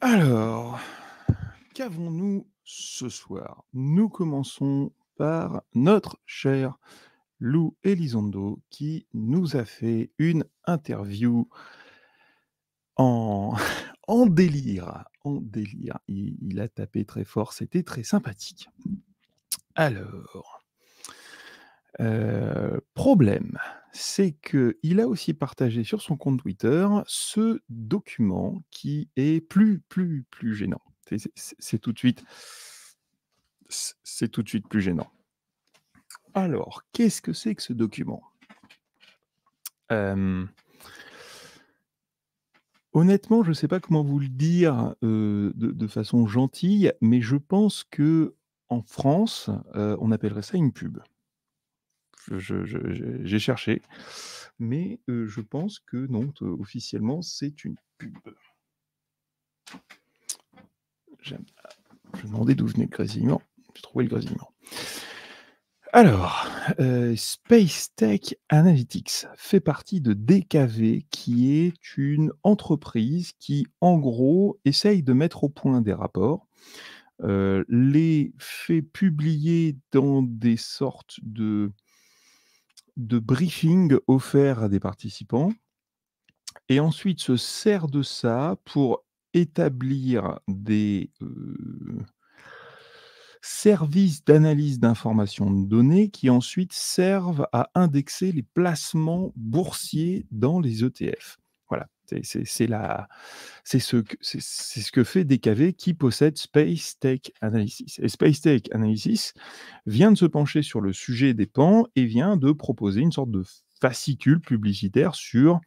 Alors, qu'avons-nous ce soir Nous commençons par notre cher Lou Elizondo qui nous a fait une interview en, délire. En délire. Il, il a tapé très fort, c'était très sympathique. Alors, problème, c'est qu'il a aussi partagé sur son compte Twitter ce document qui est plus, plus, plus gênant. C'est tout de suite, c'est tout de suite plus gênant. Alors, qu'est-ce que c'est que ce document Honnêtement, je ne sais pas comment vous le dire de, de, façon gentille, mais je pense que en France, on appellerait ça une pub j'ai cherché, mais euh, je pense que non, euh, officiellement, c'est une pub. Je me demandais d'où venait le grésillement. J'ai trouvé le grésillement. Alors, euh, Space Tech Analytics fait partie de DKV, qui est une entreprise qui, en gros, essaye de mettre au point des rapports, les fait publier dans des sortes de de briefing offert à des participants et ensuite se sert de ça pour établir des euh, services d'analyse d'informations de données qui ensuite servent à indexer les placements boursiers dans les ETF. C'est ce, que, ce que fait DKV qui possède Space Tech Analysis. Et Space Tech Analysis vient de se pencher sur le sujet des pans et vient de proposer une sorte de fascicule publicitaire sur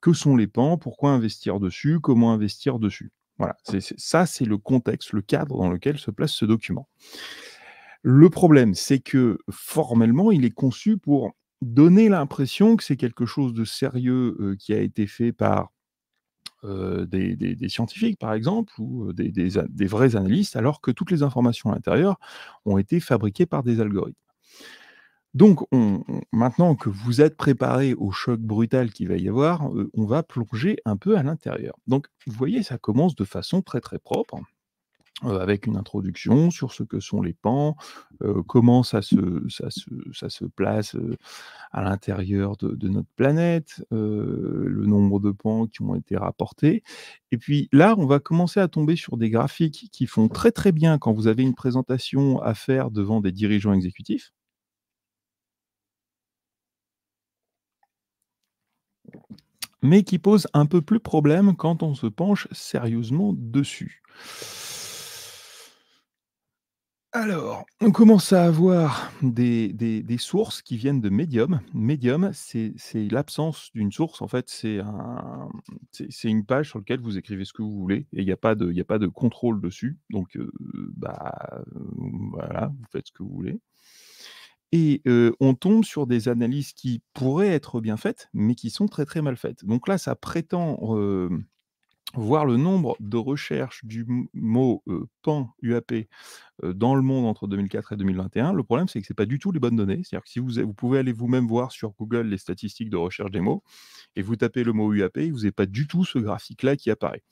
que sont les pans, pourquoi investir dessus, comment investir dessus. Voilà, ça c'est le contexte, le cadre dans lequel se place ce document. Le problème, c'est que formellement, il est conçu pour donner l'impression que c'est quelque chose de sérieux euh, qui a été fait par euh, des, scientifiques, par exemple, ou euh, des, vrais analystes, alors que toutes les informations à l'intérieur ont été fabriquées par des algorithmes. Donc, maintenant que vous êtes préparé au choc brutal qu'il va y avoir, euh, on va plonger un peu à l'intérieur. Donc, vous voyez, ça commence de façon très très propre. Euh, avec une introduction sur ce que sont les pans, euh, comment ça se, ça se, place euh, à l'intérieur de, notre planète, le nombre de pans qui ont été rapportés. Et puis là, on va commencer à tomber sur des graphiques qui font très très bien quand vous avez une présentation à faire devant des dirigeants exécutifs. mais qui posent un peu plus problème quand on se penche sérieusement dessus. Alors, on commence à avoir des, sources qui viennent de Medium. Medium, c'est l'absence d'une source. En fait, c'est une page sur laquelle vous écrivez ce que vous voulez et il n'y a, pas de, a pas de contrôle dessus. Donc, euh, bah, voilà, vous faites ce que vous voulez. Et euh, on tombe sur des analyses qui pourraient être bien faites, mais qui sont très très mal faites. Donc là, ça prétend euh, voir le nombre de recherches du mot pan UAP euh, dans le monde entre 2004 et 2021. Le problème, c'est que ce n'est pas du tout les bonnes données. C'est-à-dire que si vous, pouvez aller vous-même voir sur Google les statistiques de recherche des mots et vous tapez le mot UAP, vous n'avez pas du tout ce graphique-là qui apparaît.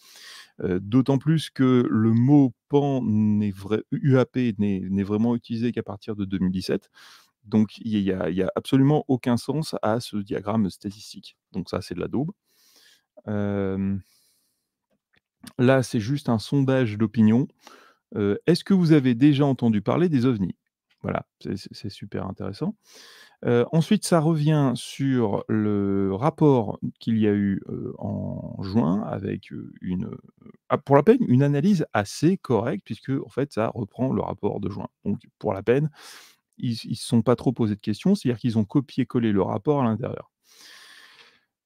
Euh, d'autant plus que le mot PAN UAP n'est vraiment utilisé qu'à partir de 2017. Donc il n'y a, absolument aucun sens à ce diagramme statistique. Donc ça, c'est de la daube. Euh, là, c'est juste un sondage d'opinion est-ce que vous avez déjà entendu parler des ovnis Voilà, c'est super intéressant. ensuite, ça revient sur le rapport qu'il y a eu en juin avec une, ah, pour la peine, une analyse assez correcte, puisque en fait, ça reprend le rapport de juin. Donc, pour la peine, ils ne se sont pas trop posés de questions, c'est-à-dire qu'ils ont copié-collé le rapport à l'intérieur.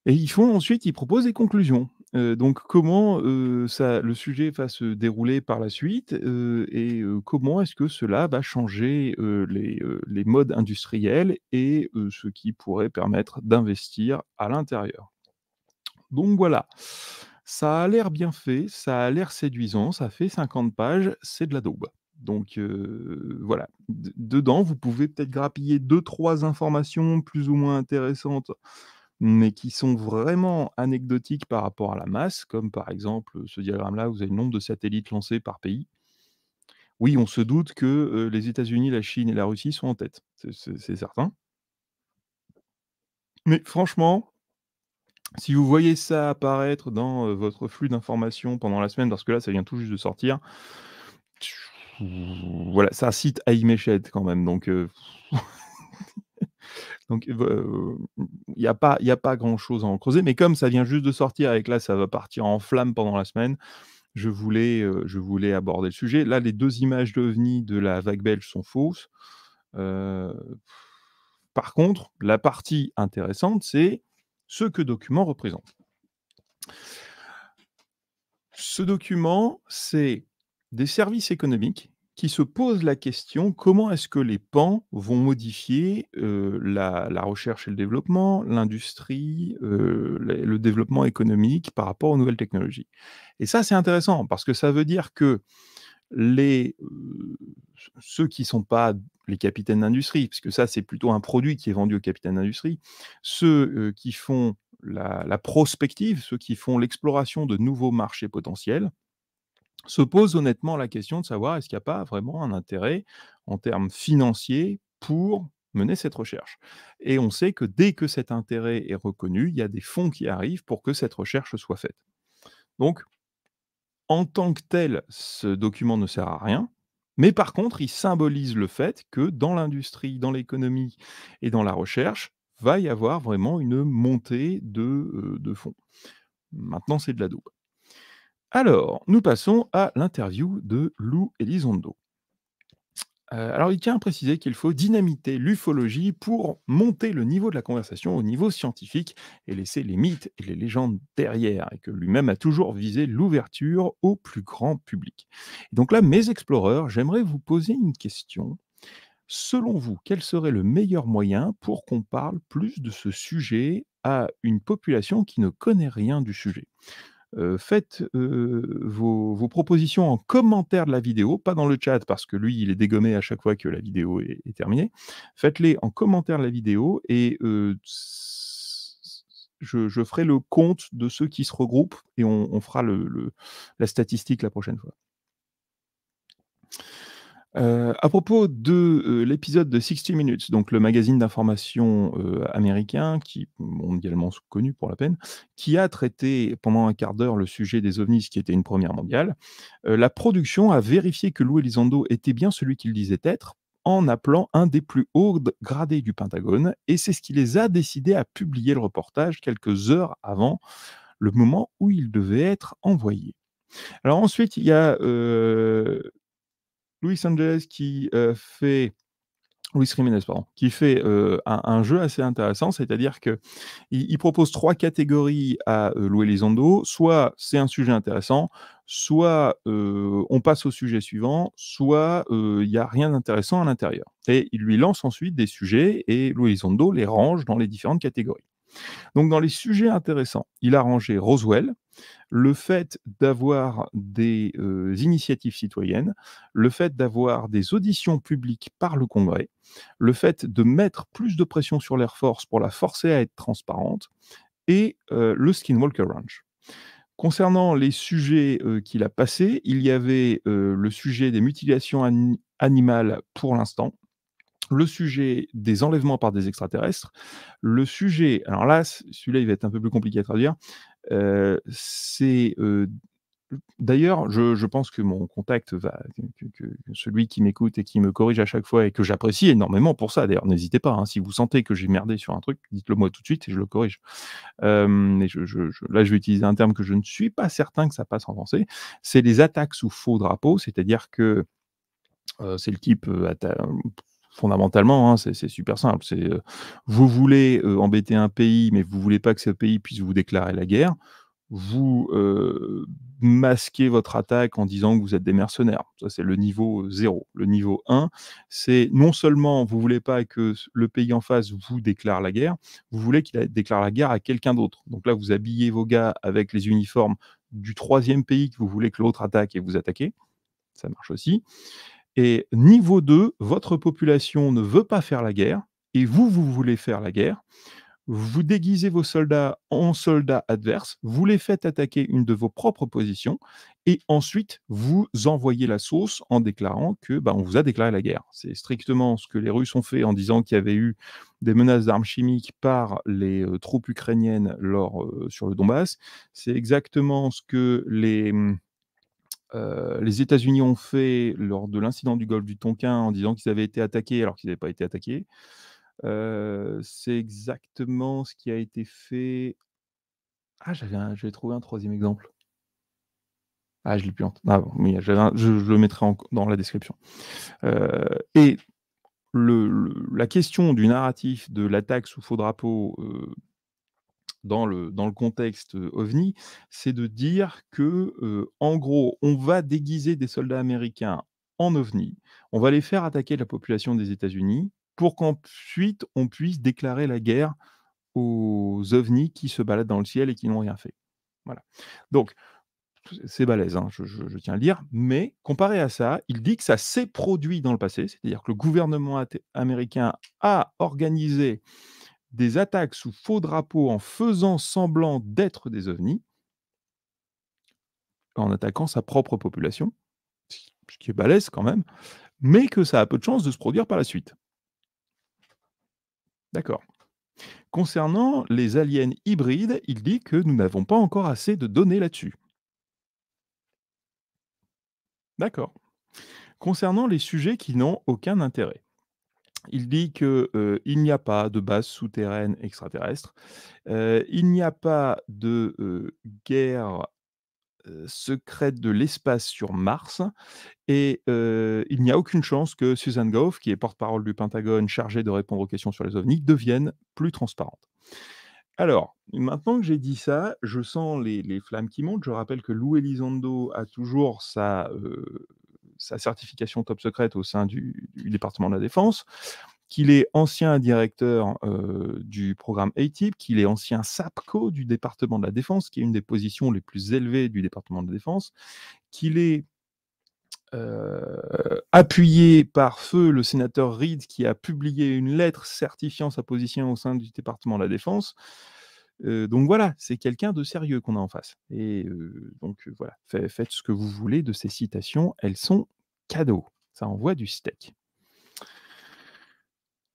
Et ils font ensuite, ils proposent des conclusions donc comment ça, le sujet va se dérouler par la suite et comment est-ce que cela va changer les, modes industriels et ce qui pourrait permettre d'investir à l'intérieur. Donc voilà, ça a l'air bien fait, ça a l'air séduisant, ça fait 50 pages, c'est de la daube. Donc voilà, dedans, vous pouvez peut-être grappiller deux, trois informations plus ou moins intéressantes mais qui sont vraiment anecdotiques par rapport à la masse, comme par exemple ce diagramme-là, vous avez le nombre de satellites lancés par pays. Oui, on se doute que les États-Unis, la Chine et la Russie sont en tête, c'est certain. Mais franchement, si vous voyez ça apparaître dans votre flux d'informations pendant la semaine, parce que là, ça vient tout juste de sortir, voilà, ça cite à quand même, donc... Donc, il n'y euh, a pas, a pas grand-chose à en creuser. Mais comme ça vient juste de sortir et que là, ça va partir en flamme pendant la semaine, je voulais, euh, je voulais aborder le sujet. Là, les deux images d'OVNI de la vague belge sont fausses. Euh, par contre, la partie intéressante, c'est ce que document représente. Ce document, c'est des services économiques qui se pose la question comment est-ce que les pans vont modifier la, recherche et le développement, l'industrie, le développement économique par rapport aux nouvelles technologies. Et ça, c'est intéressant parce que ça veut dire que les, ceux qui ne sont pas les capitaines d'industrie, puisque ça, c'est plutôt un produit qui est vendu aux capitaines d'industrie, ceux qui font la prospective, ceux qui font l'exploration de nouveaux marchés potentiels, se pose honnêtement la question de savoir est-ce qu'il n'y a pas vraiment un intérêt en termes financiers pour mener cette recherche. Et on sait que dès que cet intérêt est reconnu, il y a des fonds qui arrivent pour que cette recherche soit faite. Donc, en tant que tel, ce document ne sert à rien, mais par contre, il symbolise le fait que dans l'industrie, dans l'économie et dans la recherche, va y avoir vraiment une montée de, euh, de fonds. Maintenant, c'est de la double. Alors, nous passons à l'interview de Lou Elizondo. Euh, alors, il tient à préciser qu'il faut dynamiter l'ufologie pour monter le niveau de la conversation au niveau scientifique et laisser les mythes et les légendes derrière, et que lui-même a toujours visé l'ouverture au plus grand public. Et donc là, mes exploreurs, j'aimerais vous poser une question. Selon vous, quel serait le meilleur moyen pour qu'on parle plus de ce sujet à une population qui ne connaît rien du sujet faites vos, propositions en commentaire de la vidéo, pas dans le chat parce que lui, il est dégommé à chaque fois que la vidéo est, terminée. Faites-les en commentaire de la vidéo et je, ferai le compte de ceux qui se regroupent et on, fera la statistique la prochaine fois. Euh, à propos de euh, l'épisode de 60 Minutes, donc le magazine d'information euh, américain, qui mondialement connu pour la peine, qui a traité pendant un quart d'heure le sujet des ovnis, qui était une première mondiale, la production a vérifié que louis Elizondo était bien celui qu'il disait être en appelant un des plus hauts gradés du Pentagone, et c'est ce qui les a décidés à publier le reportage quelques heures avant le moment où il devait être envoyé. Alors ensuite, il y a Luis euh, qui fait Jiménez, qui fait un, jeu assez intéressant, c'est-à-dire qu'il il propose trois catégories à euh, Louis Elizondo. Soit c'est un sujet intéressant, soit euh, on passe au sujet suivant, soit il n'y a rien d'intéressant à l'intérieur. Et il lui lance ensuite des sujets et Louis Elizondo les range dans les différentes catégories. Donc dans les sujets intéressants, il a rangé Roswell, le fait d'avoir des euh, initiatives citoyennes, le fait d'avoir des auditions publiques par le Congrès, le fait de mettre plus de pression sur l'Air Force pour la forcer à être transparente, et euh, le Skinwalker Ranch. Concernant les sujets euh, qu'il a passés, il y avait le sujet des mutilations animales pour l'instant, le sujet des enlèvements par des extraterrestres, le sujet, alors là, celui-là, il va être un peu plus compliqué à traduire, euh, c'est... Euh, d'ailleurs, je, pense que mon contact va, celui qui m'écoute et qui me corrige à chaque fois et que j'apprécie énormément pour ça. D'ailleurs, n'hésitez pas. Hein, si vous sentez que j'ai merdé sur un truc, dites-le moi tout de suite et je le corrige. là, je vais utiliser un terme que je ne suis pas certain que ça passe en français. C'est les attaques sous faux drapeau, c'est-à-dire que euh, c'est le type, fondamentalement, hein, c'est super simple. Euh, vous voulez euh, embêter un pays, mais vous voulez pas que ce pays puisse vous déclarer la guerre. Vous euh, masquez votre attaque en disant que vous êtes des mercenaires. Ça, c'est le niveau 0. Le niveau 1, c'est non seulement vous voulez pas que le pays en face vous déclare la guerre, vous voulez qu'il déclare la guerre à quelqu'un d'autre. Donc là, vous habillez vos gars avec les uniformes du troisième pays que vous voulez que l'autre attaque et vous attaquez. Ça marche aussi. Et niveau 2, votre population ne veut pas faire la guerre et vous, vous voulez faire la guerre. Vous déguisez vos soldats en soldats adverses, vous les faites attaquer une de vos propres positions et ensuite vous envoyez la sauce en déclarant que bah, on vous a déclaré la guerre. C'est strictement ce que les Russes ont fait en disant qu'il y avait eu des menaces d'armes chimiques par les euh, troupes ukrainiennes lors, euh, sur le Donbass. C'est exactement ce que les. Hum, euh, les États-Unis ont fait lors de l'incident du golfe du Tonkin en disant qu'ils avaient été attaqués alors qu'ils n'avaient pas été attaqués. Euh, c'est exactement ce qui a été fait. Ah, j'avais trouvé un troisième exemple. Ah, je l'ai plus entendu. ah, je, le mettrai dans la description. Euh, et le, la question du narratif de l'attaque sous faux drapeau dans le, dans le contexte ovni, c'est de dire que, en gros, on va déguiser des soldats américains en ovni, on va les faire attaquer la population des États-Unis pour qu'ensuite on puisse déclarer la guerre aux ovnis qui se baladent dans le ciel et qui n'ont rien fait. Voilà. Donc, c'est balèze, hein, je, je, tiens à le dire, mais comparé à ça, il dit que ça s'est produit dans le passé, c'est-à-dire que le gouvernement américain a organisé des attaques sous faux drapeau en faisant semblant d'être des ovnis, en attaquant sa propre population, ce qui est balèze quand même, mais que ça a peu de chances de se produire par la suite. D'accord. Concernant les aliens hybrides, il dit que nous n'avons pas encore assez de données là-dessus. D'accord. Concernant les sujets qui n'ont aucun intérêt il dit qu'il il n'y a pas de base souterraine extraterrestre, il n'y a pas de guerre secrète de l'espace sur Mars, et il n'y a aucune chance que Susan Goff, qui est porte-parole du Pentagone chargée de répondre aux questions sur les ovnis, devienne plus transparente. Alors, maintenant que j'ai dit ça, je sens les, flammes qui montent. Je rappelle que Lou Elizondo a toujours sa, sa certification top secrète au sein du, département de la défense, qu'il est ancien directeur euh, du programme ATIP, qu'il est ancien SAPCO du département de la défense, qui est une des positions les plus élevées du département de la défense, qu'il est euh, appuyé par feu le sénateur Reid qui a publié une lettre certifiant sa position au sein du département de la défense donc voilà, c'est quelqu'un de sérieux qu'on a en face. Et donc voilà, faites ce que vous voulez de ces citations, elles sont cadeaux. Ça envoie du steak.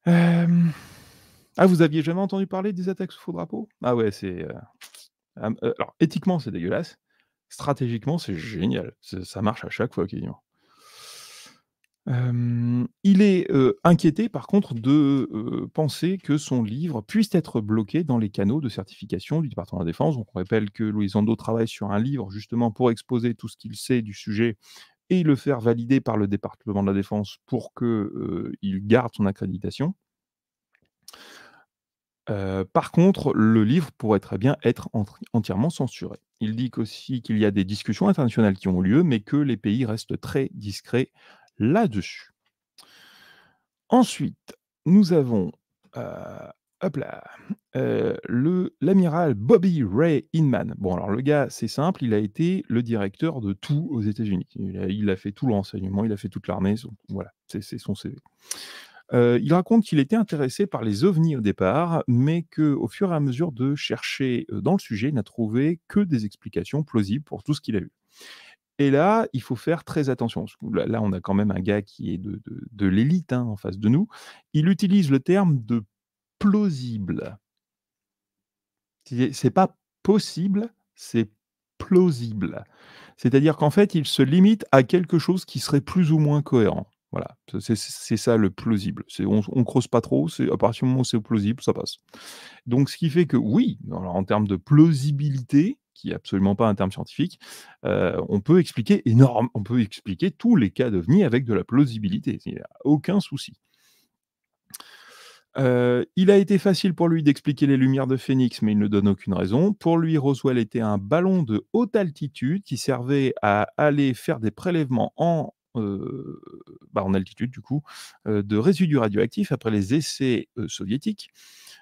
Ah, vous aviez jamais entendu parler des attaques sous faux drapeau Ah ouais, c'est. Ah, alors, éthiquement, c'est dégueulasse. Stratégiquement, c'est génial. Ça marche à chaque fois quasiment il est inquiété par contre de penser que son livre puisse être bloqué dans les canaux de certification du département de la défense. Donc, on rappelle que Louis Ando travaille sur un livre justement pour exposer tout ce qu'il sait du sujet et le faire valider par le département de la défense pour qu'il garde son accréditation. par contre, le livre pourrait très bien être entièrement censuré. Il dit aussi qu'il y a des discussions internationales qui ont lieu, mais que les pays restent très discrets là-dessus. Ensuite, nous avons euh, hop euh, le, l'amiral Bobby Ray Inman. Bon, alors le gars, c'est simple, il a été le directeur de tout aux États-Unis. Il a, fait tout le il a fait toute l'armée. voilà, c'est, son CV. Euh, il raconte qu'il était intéressé par les ovnis au départ, mais qu'au fur et à mesure de chercher dans le sujet, il n'a trouvé que des explications plausibles pour tout ce qu'il a vu. Et là, il faut faire très attention. là, on a quand même un gars qui est de, l'élite hein, en face de nous. Il utilise le terme de plausible. C'est pas possible, c'est plausible. C'est-à-dire qu'en fait, il se limite à quelque chose qui serait plus ou moins cohérent. Voilà, c'est ça le plausible. On ne creuse pas trop, à partir du moment où c'est plausible, ça passe. Donc, ce qui fait que oui, en termes de plausibilité, qui n'est absolument pas un terme scientifique, euh, on peut expliquer énorme, on peut expliquer tous les cas de VNI avec de la plausibilité. Il n'y a aucun souci. Euh, il a été facile pour lui d'expliquer les lumières de Phoenix, mais il ne donne aucune raison. Pour lui, Roswell était un ballon de haute altitude qui servait à aller faire des prélèvements en, euh, bah, en altitude, du coup, de résidus radioactifs après les essais soviétiques.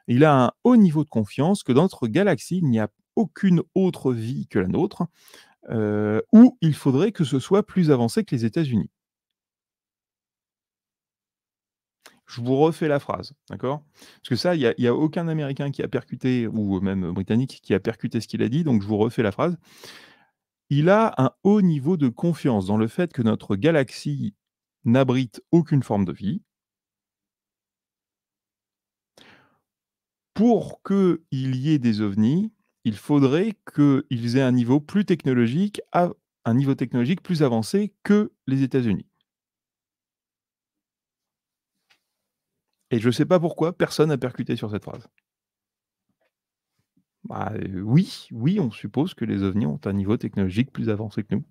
Il a un haut niveau de confiance que dans notre galaxie, il n'y a aucune autre vie que la nôtre, euh, ou il faudrait que ce soit plus avancé que les États-Unis. Je vous refais la phrase, d'accord Parce que ça, il n'y a, a, aucun Américain qui a percuté, ou même Britannique, qui a percuté ce qu'il a dit, donc je vous refais la phrase. Il a un haut niveau de confiance dans le fait que notre galaxie n'abrite aucune forme de vie. Pour il y ait des ovnis, il faudrait qu'ils aient un niveau plus technologique, un niveau technologique plus avancé que les États-Unis. Et je ne sais pas pourquoi personne n'a percuté sur cette phrase. Bah, euh, oui, oui, on suppose que les ovnis ont un niveau technologique plus avancé que nous.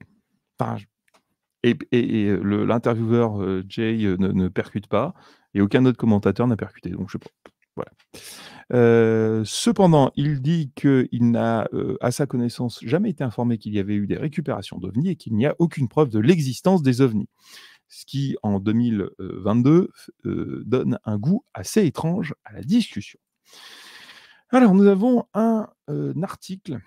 et, euh, l'intervieweur euh, Jay ne, percute pas, et aucun autre commentateur n'a percuté. Donc je sais pas. Voilà. Euh, cependant, il dit qu'il n'a, euh, à sa connaissance, jamais été informé qu'il y avait eu des récupérations d'ovnis et qu'il n'y a aucune preuve de l'existence des ovnis. Ce qui, en 2022, euh, donne un goût assez étrange à la discussion. Alors, nous avons un article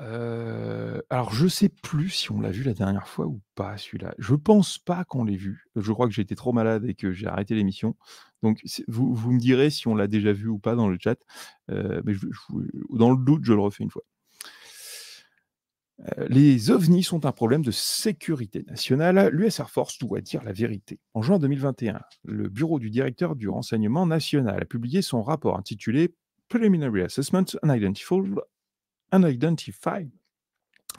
euh, alors, je sais plus si on l'a vu la dernière fois ou pas, celui-là. Je pense pas qu'on l'ait vu. Je crois que j'étais trop malade et que j'ai arrêté l'émission. Donc, vous, me direz si on l'a déjà vu ou pas dans le chat. Euh, mais dans le doute, je le refais une fois. Euh, les ovnis sont un problème de sécurité nationale. L'US Air Force doit dire la vérité. En juin 2021, le bureau du directeur du renseignement national a publié son rapport intitulé Preliminary Assessment and Unidentified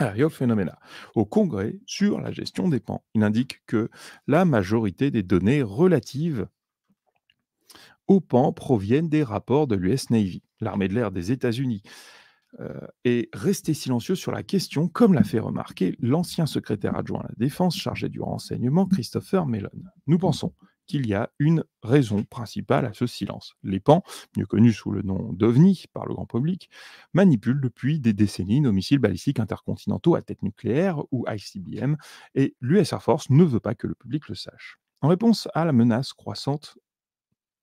Aerial ah, Phenomena au Congrès sur la gestion des pans. Il indique que la majorité des données relatives aux pans proviennent des rapports de l'US Navy, l'armée de l'air des États-Unis, et euh, rester silencieux sur la question, comme l'a fait remarquer l'ancien secrétaire adjoint à la Défense chargé du renseignement, Christopher Mellon. Nous pensons qu'il y a une raison principale à ce silence. Les pans, mieux connus sous le nom d'OVNI par le grand public, manipulent depuis des décennies nos missiles balistiques intercontinentaux à tête nucléaire ou ICBM, et l'US Air Force ne veut pas que le public le sache. En réponse à la menace croissante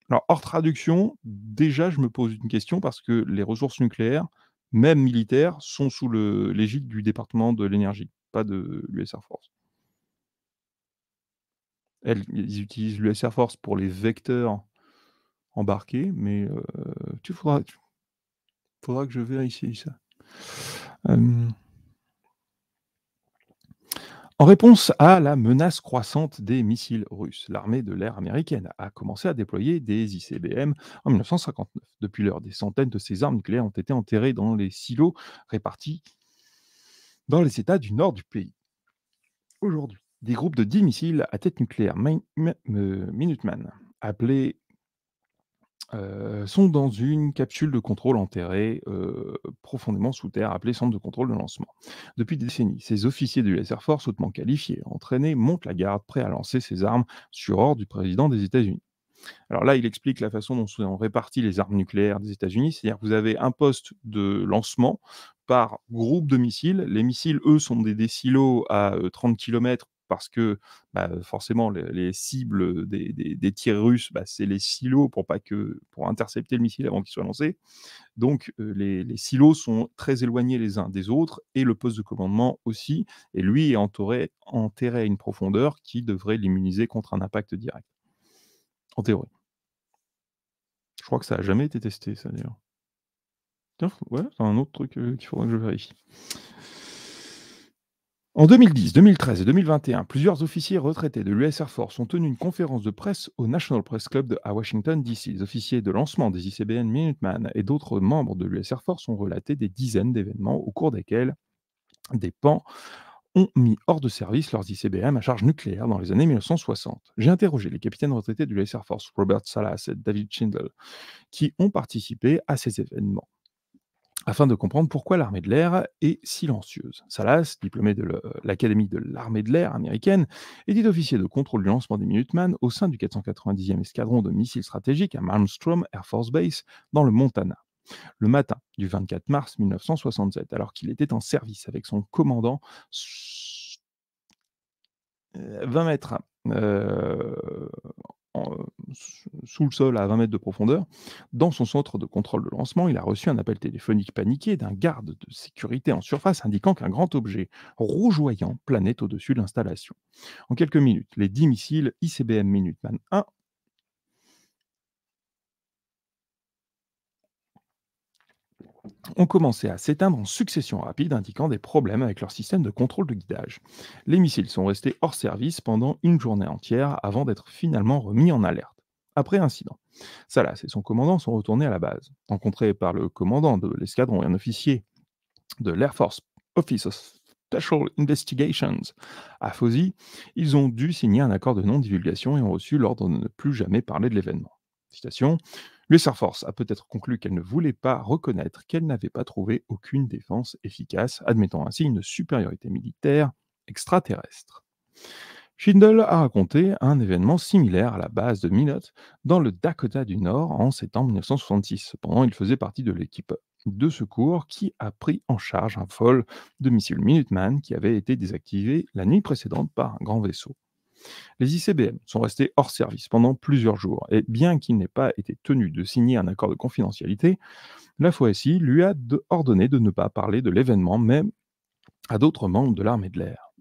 alors, hors traduction, déjà, je me pose une question parce que les ressources nucléaires, même militaires, sont sous l'égide du département de l'énergie, pas de l'US Air Force elles, ils utilisent l'US Air Force pour les vecteurs embarqués, mais tu faudras, faudra que je vérifie ça. en réponse à la menace croissante des missiles russes, l'armée de l'air américaine a commencé à déployer des ICBM en 1959. Depuis lors, des centaines de ces armes nucléaires ont été enterrées dans les silos répartis dans les États du nord du pays. Aujourd'hui, des groupes de 10 missiles à tête nucléaire Minuteman, appelés, euh, sont dans une capsule de contrôle enterrée euh, profondément sous terre, appelée centre de contrôle de lancement. Depuis des décennies, ces officiers de l'US Air Force, hautement qualifiés, entraînés, montent la garde, prêts à lancer ses armes sur ordre du président des États-Unis. Alors là, il explique la façon dont sont répartis les armes nucléaires des États-Unis, c'est-à-dire que vous avez un poste de lancement par groupe de missiles. Les missiles, eux, sont des, des silos à 30 euh, km parce que bah, forcément les, cibles des, tirs russes, bah, c'est les silos pour pas que pour intercepter le missile avant qu'il soit lancé. Donc les, silos sont très éloignés les uns des autres et le poste de commandement aussi. Et lui est entouré, enterré à une profondeur qui devrait l'immuniser contre un impact direct. En théorie. Je crois que ça n'a jamais été testé, ça d'ailleurs. Tiens, ouais, c'est un autre truc qu'il faudrait que je vérifie. En 2010, 2013 et 2021, plusieurs officiers retraités de l'US Air Force ont tenu une conférence de presse au National Press Club à Washington, D.C. Les officiers de lancement des ICBM Minuteman et d'autres membres de l'US Air Force ont relaté des dizaines d'événements au cours desquels des pans ont mis hors de service leurs ICBM à charge nucléaire dans les années 1960. J'ai interrogé les capitaines retraités de l'US Air Force, Robert Salas et David Schindel, qui ont participé à ces événements afin de comprendre pourquoi l'armée de l'air est silencieuse. Salas, diplômé de l'Académie de l'armée de l'air américaine, était officier de contrôle du lancement des Minuteman au sein du 490e escadron de missiles stratégiques à Malmstrom Air Force Base dans le Montana. Le matin du 24 mars 1967, alors qu'il était en service avec son commandant 20 euh, mètres euh, euh, sous le sol à 20 mètres de profondeur, dans son centre de contrôle de lancement, il a reçu un appel téléphonique paniqué d'un garde de sécurité en surface indiquant qu'un grand objet rougeoyant planait au-dessus de l'installation. En quelques minutes, les 10 missiles ICBM Minuteman 1 ont commencé à s'éteindre en succession rapide, indiquant des problèmes avec leur système de contrôle de guidage. Les missiles sont restés hors service pendant une journée entière avant d'être finalement remis en alerte. Après incident, Salas et son commandant sont retournés à la base. Rencontrés par le commandant de l'escadron et un officier de l'Air Force Office of Special Investigations à Fosy, ils ont dû signer un accord de non-divulgation et ont reçu l'ordre de ne plus jamais parler de l'événement. Citation mais Air Force a peut-être conclu qu'elle ne voulait pas reconnaître qu'elle n'avait pas trouvé aucune défense efficace, admettant ainsi une supériorité militaire extraterrestre. Schindel a raconté un événement similaire à la base de Minot dans le Dakota du Nord en septembre 1966. Cependant, il faisait partie de l'équipe de secours qui a pris en charge un vol de missile Minuteman qui avait été désactivé la nuit précédente par un grand vaisseau. Les ICBM sont restés hors service pendant plusieurs jours, et bien qu'il n'ait pas été tenu de signer un accord de confidentialité, la FOSI lui a ordonné de ne pas parler de l'événement même à d'autres membres de l'armée de l'air.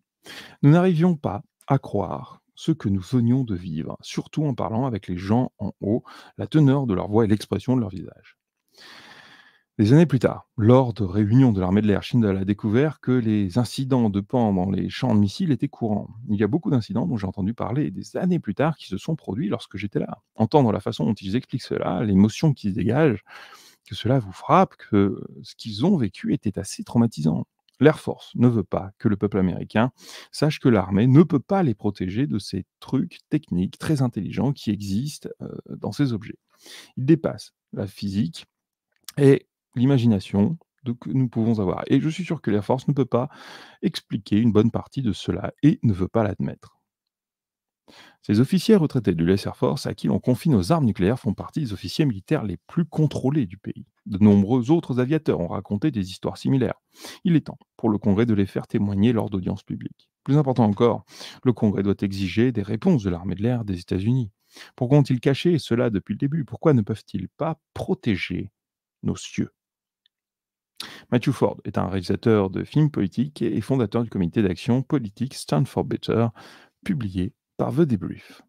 Nous n'arrivions pas à croire ce que nous venions de vivre, surtout en parlant avec les gens en haut, la teneur de leur voix et l'expression de leur visage. Des années plus tard, lors de réunions de l'armée de l'air, Schindel a découvert que les incidents de pan dans les champs de missiles étaient courants. Il y a beaucoup d'incidents dont j'ai entendu parler des années plus tard qui se sont produits lorsque j'étais là. Entendre la façon dont ils expliquent cela, l'émotion qui dégagent, dégage, que cela vous frappe, que ce qu'ils ont vécu était assez traumatisant. L'Air Force ne veut pas que le peuple américain sache que l'armée ne peut pas les protéger de ces trucs techniques très intelligents qui existent euh, dans ces objets. Ils dépassent la physique et l'imagination que nous pouvons avoir. Et je suis sûr que l'Air force ne peut pas expliquer une bonne partie de cela et ne veut pas l'admettre. Ces officiers retraités du Air force à qui l'on confie nos armes nucléaires font partie des officiers militaires les plus contrôlés du pays. De nombreux autres aviateurs ont raconté des histoires similaires. Il est temps pour le Congrès de les faire témoigner lors d'audiences publiques. Plus important encore, le Congrès doit exiger des réponses de l'armée de l'air des États-Unis. Pourquoi ont-ils caché cela depuis le début Pourquoi ne peuvent-ils pas protéger nos cieux Matthew Ford est un réalisateur de films politiques et fondateur du comité d'action politique Stand for Better, publié par The Debrief.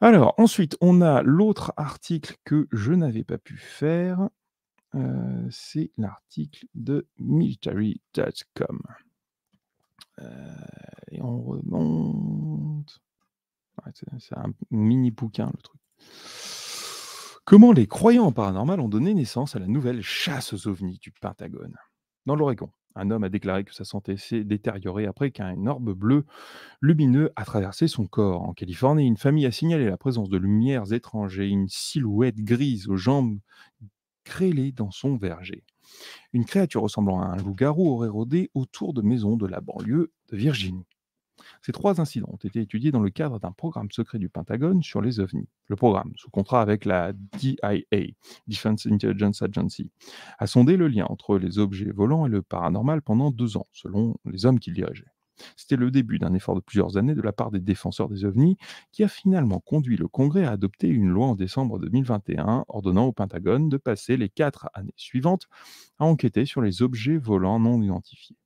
Alors, ensuite, on a l'autre article que je n'avais pas pu faire. Euh, c'est l'article de military.com. Euh, et on remonte. c'est un mini bouquin, le truc. Comment les croyants en paranormal ont donné naissance à la nouvelle chasse aux ovnis du Pentagone Dans l'Oregon, un homme a déclaré que sa santé s'est détériorée après qu'un orbe bleu lumineux a traversé son corps. En Californie, une famille a signalé la présence de lumières étrangères, une silhouette grise aux jambes crêlées dans son verger. Une créature ressemblant à un loup-garou aurait rôdé autour de maisons de la banlieue de Virginie. Ces trois incidents ont été étudiés dans le cadre d'un programme secret du Pentagone sur les ovnis. Le programme, sous contrat avec la DIA, Defense Intelligence Agency, a sondé le lien entre les objets volants et le paranormal pendant deux ans, selon les hommes qui le dirigeaient. C'était le début d'un effort de plusieurs années de la part des défenseurs des ovnis qui a finalement conduit le Congrès à adopter une loi en décembre 2021 ordonnant au Pentagone de passer les quatre années suivantes à enquêter sur les objets volants non identifiés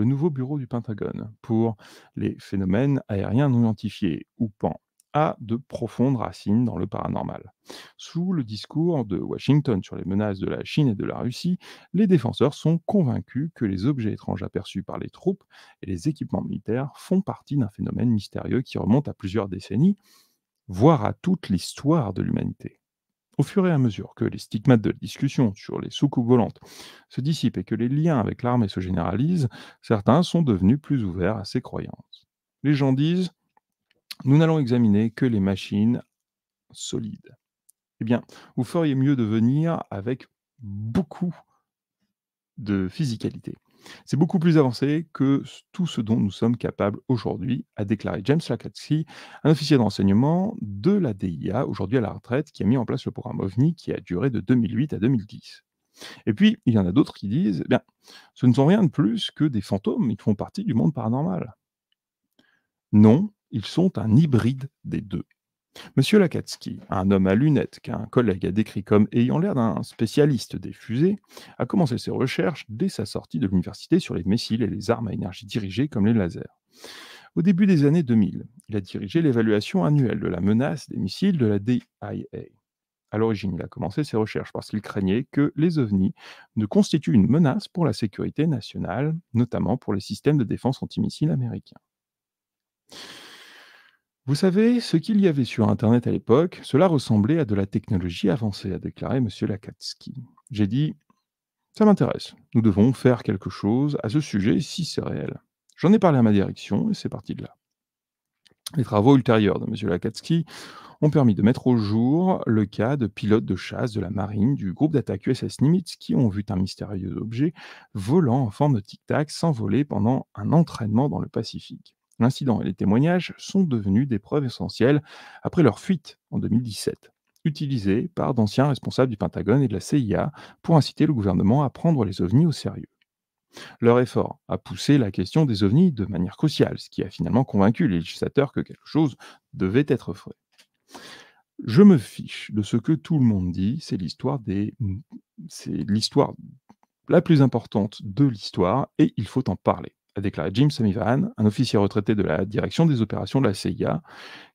le nouveau bureau du Pentagone pour les phénomènes aériens non identifiés, ou PAN, a de profondes racines dans le paranormal. Sous le discours de Washington sur les menaces de la Chine et de la Russie, les défenseurs sont convaincus que les objets étranges aperçus par les troupes et les équipements militaires font partie d'un phénomène mystérieux qui remonte à plusieurs décennies, voire à toute l'histoire de l'humanité. Au fur et à mesure que les stigmates de la discussion sur les soucoupes volantes se dissipent et que les liens avec l'armée se généralisent, certains sont devenus plus ouverts à ces croyances. Les gens disent Nous n'allons examiner que les machines solides. Eh bien, vous feriez mieux de venir avec beaucoup de physicalité. C'est beaucoup plus avancé que tout ce dont nous sommes capables aujourd'hui, a déclaré James Lakatsky, un officier de renseignement de la DIA, aujourd'hui à la retraite, qui a mis en place le programme OVNI qui a duré de 2008 à 2010. Et puis, il y en a d'autres qui disent, eh bien, ce ne sont rien de plus que des fantômes, ils font partie du monde paranormal. Non, ils sont un hybride des deux. Monsieur Lakatsky, un homme à lunettes qu'un collègue a décrit comme ayant l'air d'un spécialiste des fusées, a commencé ses recherches dès sa sortie de l'université sur les missiles et les armes à énergie dirigées comme les lasers. Au début des années 2000, il a dirigé l'évaluation annuelle de la menace des missiles de la DIA. À l'origine, il a commencé ses recherches parce qu'il craignait que les ovnis ne constituent une menace pour la sécurité nationale, notamment pour les systèmes de défense antimissile américains. Vous savez, ce qu'il y avait sur Internet à l'époque, cela ressemblait à de la technologie avancée, a déclaré M. Lakatsky. J'ai dit Ça m'intéresse, nous devons faire quelque chose à ce sujet si c'est réel. J'en ai parlé à ma direction et c'est parti de là. Les travaux ultérieurs de M. Lakatsky ont permis de mettre au jour le cas de pilotes de chasse de la marine du groupe d'attaque USS Nimitz qui ont vu un mystérieux objet volant en forme de tic-tac s'envoler pendant un entraînement dans le Pacifique. L'incident et les témoignages sont devenus des preuves essentielles après leur fuite en 2017, utilisées par d'anciens responsables du Pentagone et de la CIA pour inciter le gouvernement à prendre les ovnis au sérieux. Leur effort a poussé la question des ovnis de manière cruciale, ce qui a finalement convaincu les législateurs que quelque chose devait être fait. Je me fiche de ce que tout le monde dit, c'est l'histoire des... C'est l'histoire la plus importante de l'histoire et il faut en parler a déclaré Jim Samivan, un officier retraité de la direction des opérations de la CIA,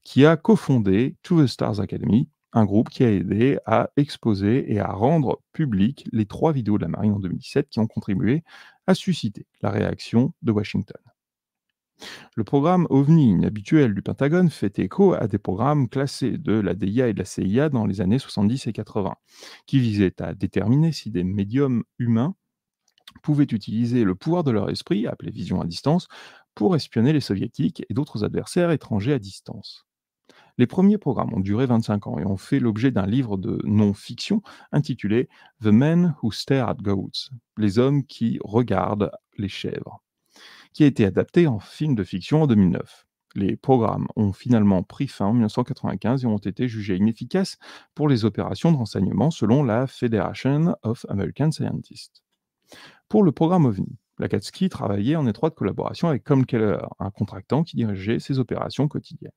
qui a cofondé To the Stars Academy, un groupe qui a aidé à exposer et à rendre public les trois vidéos de la marine en 2017 qui ont contribué à susciter la réaction de Washington. Le programme OVNI inhabituel du Pentagone fait écho à des programmes classés de la DIA et de la CIA dans les années 70 et 80, qui visaient à déterminer si des médiums humains pouvaient utiliser le pouvoir de leur esprit, appelé vision à distance, pour espionner les soviétiques et d'autres adversaires étrangers à distance. Les premiers programmes ont duré 25 ans et ont fait l'objet d'un livre de non-fiction intitulé The Men Who Stare at Goats, les hommes qui regardent les chèvres, qui a été adapté en film de fiction en 2009. Les programmes ont finalement pris fin en 1995 et ont été jugés inefficaces pour les opérations de renseignement selon la Federation of American Scientists. Pour le programme OVNI, Lakatsky travaillait en étroite collaboration avec Tom Keller, un contractant qui dirigeait ses opérations quotidiennes.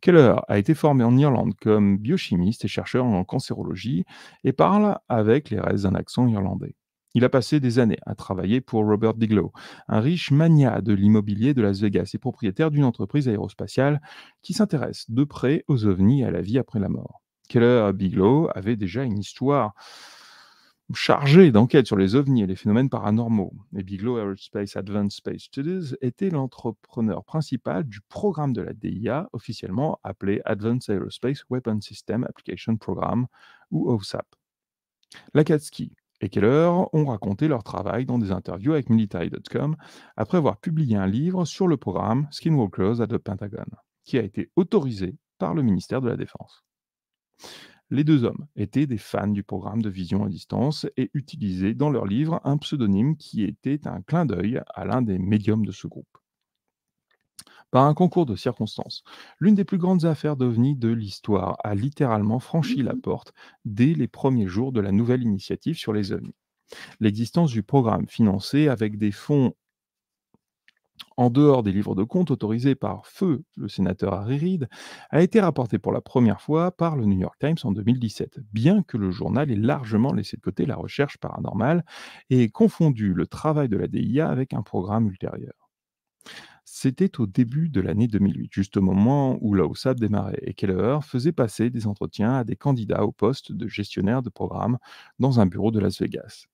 Keller a été formé en Irlande comme biochimiste et chercheur en cancérologie et parle avec les restes d'un accent irlandais. Il a passé des années à travailler pour Robert Bigelow, un riche mania de l'immobilier de Las Vegas et propriétaire d'une entreprise aérospatiale qui s'intéresse de près aux ovnis et à la vie après la mort. Keller Bigelow avaient déjà une histoire chargé d'enquêtes sur les ovnis et les phénomènes paranormaux. Et Bigelow Aerospace Advanced Space Studies était l'entrepreneur principal du programme de la DIA, officiellement appelé Advanced Aerospace Weapon System Application Program, ou OSAP. Lakatsky et Keller ont raconté leur travail dans des interviews avec Military.com après avoir publié un livre sur le programme Skinwalkers at the Pentagon, qui a été autorisé par le ministère de la Défense. Les deux hommes étaient des fans du programme de vision à distance et utilisaient dans leur livre un pseudonyme qui était un clin d'œil à l'un des médiums de ce groupe. Par un concours de circonstances, l'une des plus grandes affaires d'OVNI de l'histoire a littéralement franchi la mhm. porte dès les premiers jours de la nouvelle initiative sur les OVNI. L'existence du programme financé avec des fonds en dehors des livres de comptes autorisés par feu le sénateur Harry Reid, a été rapporté pour la première fois par le New York Times en 2017, bien que le journal ait largement laissé de côté la recherche paranormale et confondu le travail de la DIA avec un programme ultérieur. C'était au début de l'année 2008, juste au moment où la OSAP démarrait et Keller faisait passer des entretiens à des candidats au poste de gestionnaire de programme dans un bureau de Las Vegas.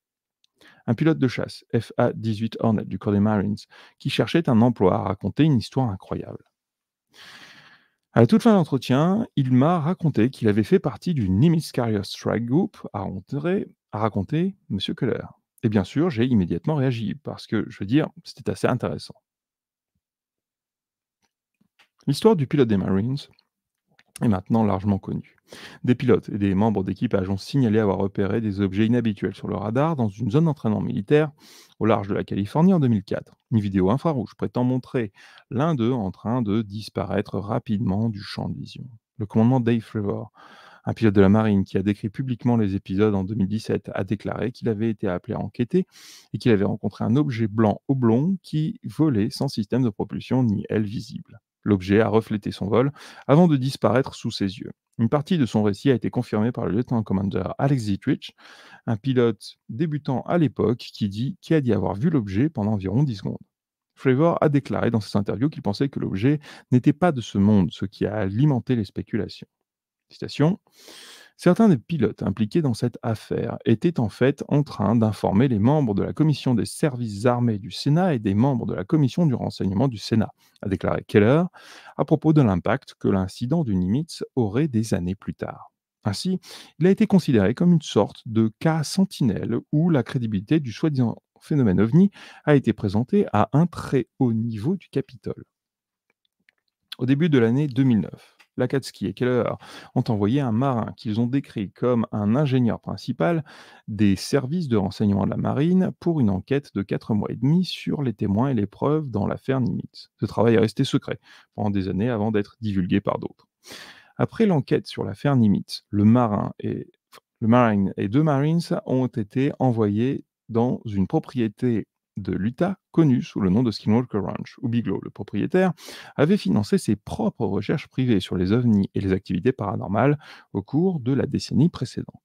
Un pilote de chasse, FA-18 Hornet du Corps des Marines, qui cherchait un emploi, à raconter une histoire incroyable. À la toute fin de l'entretien, il m'a raconté qu'il avait fait partie du Nimitz Carrier Strike Group, à raconter raconté M. Keller. Et bien sûr, j'ai immédiatement réagi, parce que, je veux dire, c'était assez intéressant. L'histoire du pilote des Marines et maintenant largement connu. Des pilotes et des membres d'équipage ont signalé avoir repéré des objets inhabituels sur le radar dans une zone d'entraînement militaire au large de la Californie en 2004. Une vidéo infrarouge prétend montrer l'un d'eux en train de disparaître rapidement du champ de vision. Le commandement Dave Trevor, un pilote de la marine qui a décrit publiquement les épisodes en 2017, a déclaré qu'il avait été appelé à enquêter et qu'il avait rencontré un objet blanc oblong qui volait sans système de propulsion ni aile visible. L'objet a reflété son vol avant de disparaître sous ses yeux. Une partie de son récit a été confirmée par le lieutenant Commander Alex Dietrich, un pilote débutant à l'époque qui, dit, qu'il a dit avoir vu l'objet pendant environ 10 secondes. Flavor a déclaré dans cette interview qu'il pensait que l'objet n'était pas de ce monde, ce qui a alimenté les spéculations. Citation. Certains des pilotes impliqués dans cette affaire étaient en fait en train d'informer les membres de la commission des services armés du Sénat et des membres de la commission du renseignement du Sénat, a déclaré Keller à propos de l'impact que l'incident du Nimitz aurait des années plus tard. Ainsi, il a été considéré comme une sorte de cas sentinelle où la crédibilité du soi-disant phénomène ovni a été présentée à un très haut niveau du Capitole. Au début de l'année 2009, Lakatsky et Keller ont envoyé un marin qu'ils ont décrit comme un ingénieur principal des services de renseignement de la marine pour une enquête de 4 mois et demi sur les témoins et les preuves dans l'affaire Nimitz. Ce travail est resté secret pendant des années avant d'être divulgué par d'autres. Après l'enquête sur l'affaire Nimitz, le marin et le marine et deux marines ont été envoyés dans une propriété de l'Utah, connu sous le nom de Skinwalker Ranch, où Bigelow, le propriétaire, avait financé ses propres recherches privées sur les ovnis et les activités paranormales au cours de la décennie précédente.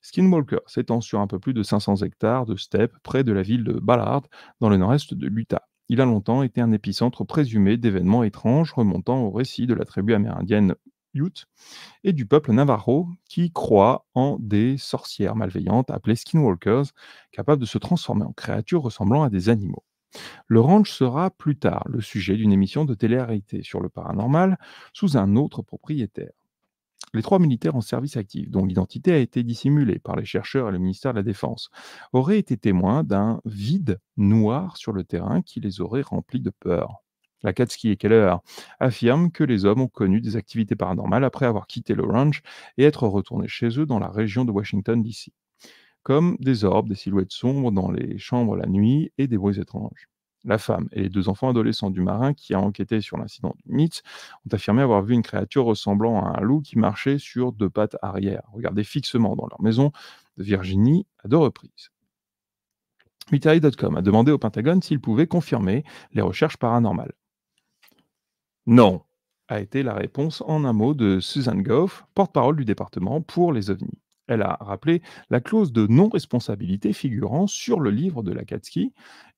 Skinwalker s'étend sur un peu plus de 500 hectares de steppe près de la ville de Ballard, dans le nord-est de l'Utah. Il a longtemps été un épicentre présumé d'événements étranges remontant au récit de la tribu amérindienne et du peuple Navarro qui croit en des sorcières malveillantes appelées skinwalkers, capables de se transformer en créatures ressemblant à des animaux. Le ranch sera plus tard le sujet d'une émission de télé-réalité sur le paranormal sous un autre propriétaire. Les trois militaires en service actif, dont l'identité a été dissimulée par les chercheurs et le ministère de la Défense, auraient été témoins d'un vide noir sur le terrain qui les aurait remplis de peur. La et Keller affirment que les hommes ont connu des activités paranormales après avoir quitté le et être retournés chez eux dans la région de Washington, D.C. Comme des orbes, des silhouettes sombres dans les chambres la nuit et des bruits étranges. La femme et les deux enfants adolescents du marin qui a enquêté sur l'incident du mythe ont affirmé avoir vu une créature ressemblant à un loup qui marchait sur deux pattes arrière, regardée fixement dans leur maison de Virginie à deux reprises. Military.com a demandé au Pentagone s'il pouvait confirmer les recherches paranormales. Non, a été la réponse en un mot de Suzanne Goff, porte-parole du département pour les ovnis. Elle a rappelé la clause de non-responsabilité figurant sur le livre de Lakatsky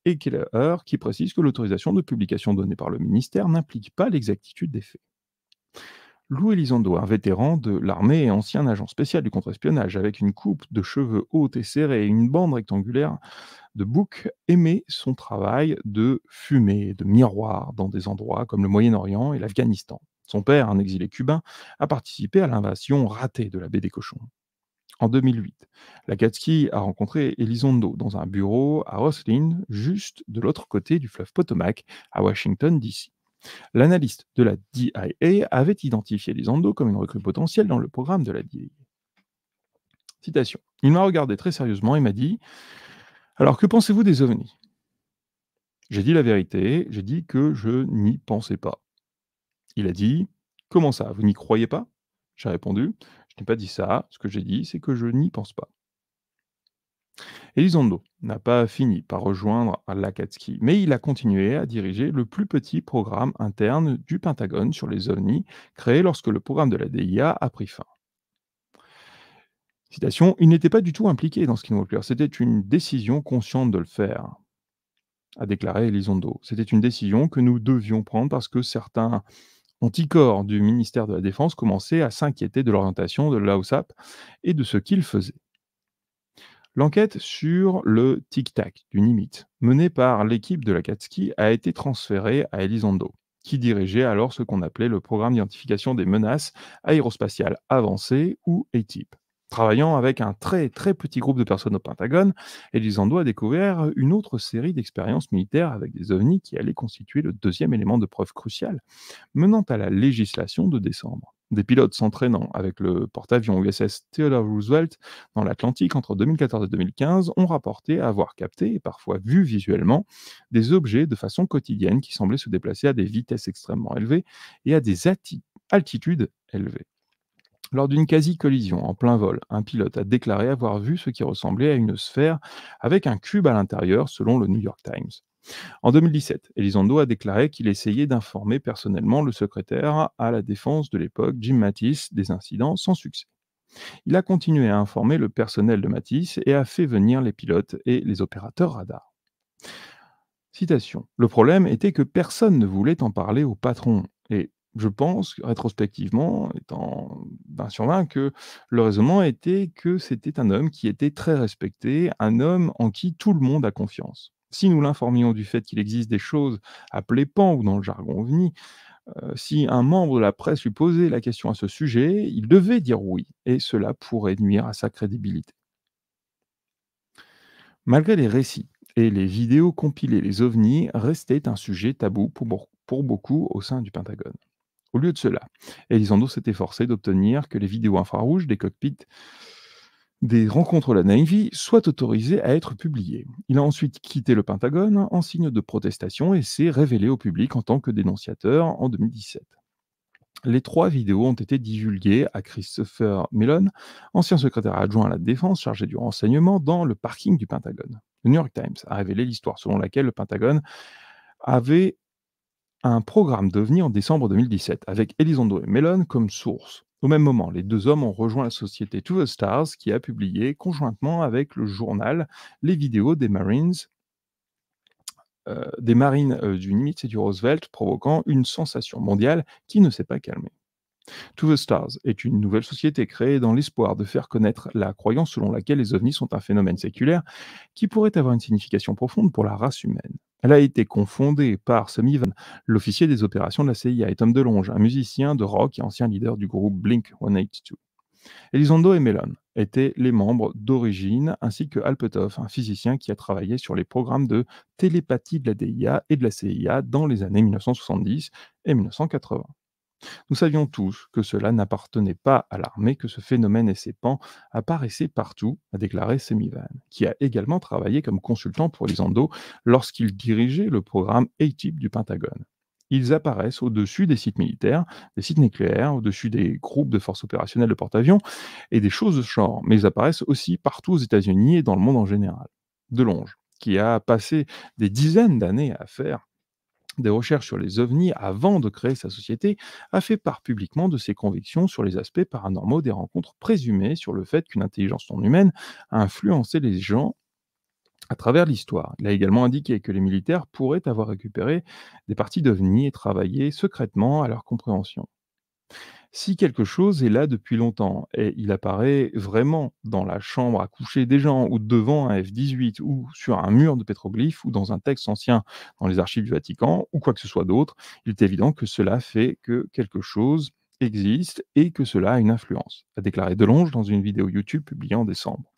et Keller qui précise que l'autorisation de publication donnée par le ministère n'implique pas l'exactitude des faits. Louis Elizondo, un vétéran de l'armée et ancien agent spécial du contre-espionnage, avec une coupe de cheveux haute et serrée et une bande rectangulaire de Bouc aimait son travail de fumée, de miroir dans des endroits comme le Moyen-Orient et l'Afghanistan. Son père, un exilé cubain, a participé à l'invasion ratée de la baie des cochons. En 2008, Lakatsky a rencontré Elizondo dans un bureau à Roslyn, juste de l'autre côté du fleuve Potomac, à Washington, D.C. L'analyste de la DIA avait identifié Elizondo comme une recrue potentielle dans le programme de la DIA. Citation. Il m'a regardé très sérieusement et m'a dit alors, que pensez-vous des ovnis J'ai dit la vérité, j'ai dit que je n'y pensais pas. Il a dit Comment ça Vous n'y croyez pas J'ai répondu Je n'ai pas dit ça. Ce que j'ai dit, c'est que je n'y pense pas. Elizondo n'a pas fini par rejoindre Lakatsky, mais il a continué à diriger le plus petit programme interne du Pentagone sur les ovnis créé lorsque le programme de la DIA a pris fin. Citation, il n'était pas du tout impliqué dans ce Skinwalker, c'était une décision consciente de le faire, a déclaré Elizondo. C'était une décision que nous devions prendre parce que certains anticorps du ministère de la Défense commençaient à s'inquiéter de l'orientation de l'AOSAP et de ce qu'il faisait. L'enquête sur le tic-tac du Nimit, menée par l'équipe de la Katski, a été transférée à Elizondo, qui dirigeait alors ce qu'on appelait le programme d'identification des menaces aérospatiales avancées ou ATIP travaillant avec un très très petit groupe de personnes au Pentagone, Elizondo a découvert une autre série d'expériences militaires avec des ovnis qui allaient constituer le deuxième élément de preuve crucial, menant à la législation de décembre. Des pilotes s'entraînant avec le porte-avions USS Theodore Roosevelt dans l'Atlantique entre 2014 et 2015 ont rapporté avoir capté et parfois vu visuellement des objets de façon quotidienne qui semblaient se déplacer à des vitesses extrêmement élevées et à des altitudes élevées. Lors d'une quasi-collision en plein vol, un pilote a déclaré avoir vu ce qui ressemblait à une sphère avec un cube à l'intérieur, selon le New York Times. En 2017, Elizondo a déclaré qu'il essayait d'informer personnellement le secrétaire à la défense de l'époque, Jim Mattis, des incidents sans succès. Il a continué à informer le personnel de Mattis et a fait venir les pilotes et les opérateurs radar. Citation. Le problème était que personne ne voulait en parler au patron, et je pense, rétrospectivement, étant 20 sur 20, que le raisonnement était que c'était un homme qui était très respecté, un homme en qui tout le monde a confiance. Si nous l'informions du fait qu'il existe des choses appelées pan ou dans le jargon ovni, euh, si un membre de la presse lui posait la question à ce sujet, il devait dire oui, et cela pourrait nuire à sa crédibilité. Malgré les récits et les vidéos compilées, les ovnis restaient un sujet tabou pour beaucoup au sein du Pentagone. Au lieu de cela, Elizondo s'est forcé d'obtenir que les vidéos infrarouges des cockpits des rencontres de la Navy soient autorisées à être publiées. Il a ensuite quitté le Pentagone en signe de protestation et s'est révélé au public en tant que dénonciateur en 2017. Les trois vidéos ont été divulguées à Christopher Mellon, ancien secrétaire adjoint à la Défense chargé du renseignement dans le parking du Pentagone. Le New York Times a révélé l'histoire selon laquelle le Pentagone avait un programme devenu en décembre 2017 avec Elizondo et Mellon comme source. Au même moment, les deux hommes ont rejoint la société To The Stars qui a publié conjointement avec le journal les vidéos des Marines euh, des marines euh, du Nimitz et du Roosevelt, provoquant une sensation mondiale qui ne s'est pas calmée. To the Stars est une nouvelle société créée dans l'espoir de faire connaître la croyance selon laquelle les ovnis sont un phénomène séculaire qui pourrait avoir une signification profonde pour la race humaine. Elle a été confondée par Sam Ivan, l'officier des opérations de la CIA, et Tom DeLonge, un musicien de rock et ancien leader du groupe Blink 182. Elizondo et Mellon étaient les membres d'origine, ainsi que Alpetov, un physicien qui a travaillé sur les programmes de télépathie de la DIA et de la CIA dans les années 1970 et 1980. Nous savions tous que cela n'appartenait pas à l'armée, que ce phénomène et ses pans apparaissaient partout, a déclaré Semivan, qui a également travaillé comme consultant pour les Andos lorsqu'il dirigeait le programme a du Pentagone. Ils apparaissent au-dessus des sites militaires, des sites nucléaires, au-dessus des groupes de forces opérationnelles de porte-avions et des choses de ce genre, mais ils apparaissent aussi partout aux États-Unis et dans le monde en général. De Longe, qui a passé des dizaines d'années à faire des recherches sur les ovnis avant de créer sa société, a fait part publiquement de ses convictions sur les aspects paranormaux des rencontres présumées, sur le fait qu'une intelligence non humaine a influencé les gens à travers l'histoire. Il a également indiqué que les militaires pourraient avoir récupéré des parties d'ovnis et travaillé secrètement à leur compréhension. Si quelque chose est là depuis longtemps et il apparaît vraiment dans la chambre à coucher des gens ou devant un F-18 ou sur un mur de pétroglyphes, ou dans un texte ancien dans les archives du Vatican ou quoi que ce soit d'autre, il est évident que cela fait que quelque chose existe et que cela a une influence, a déclaré Delonge dans une vidéo YouTube publiée en décembre.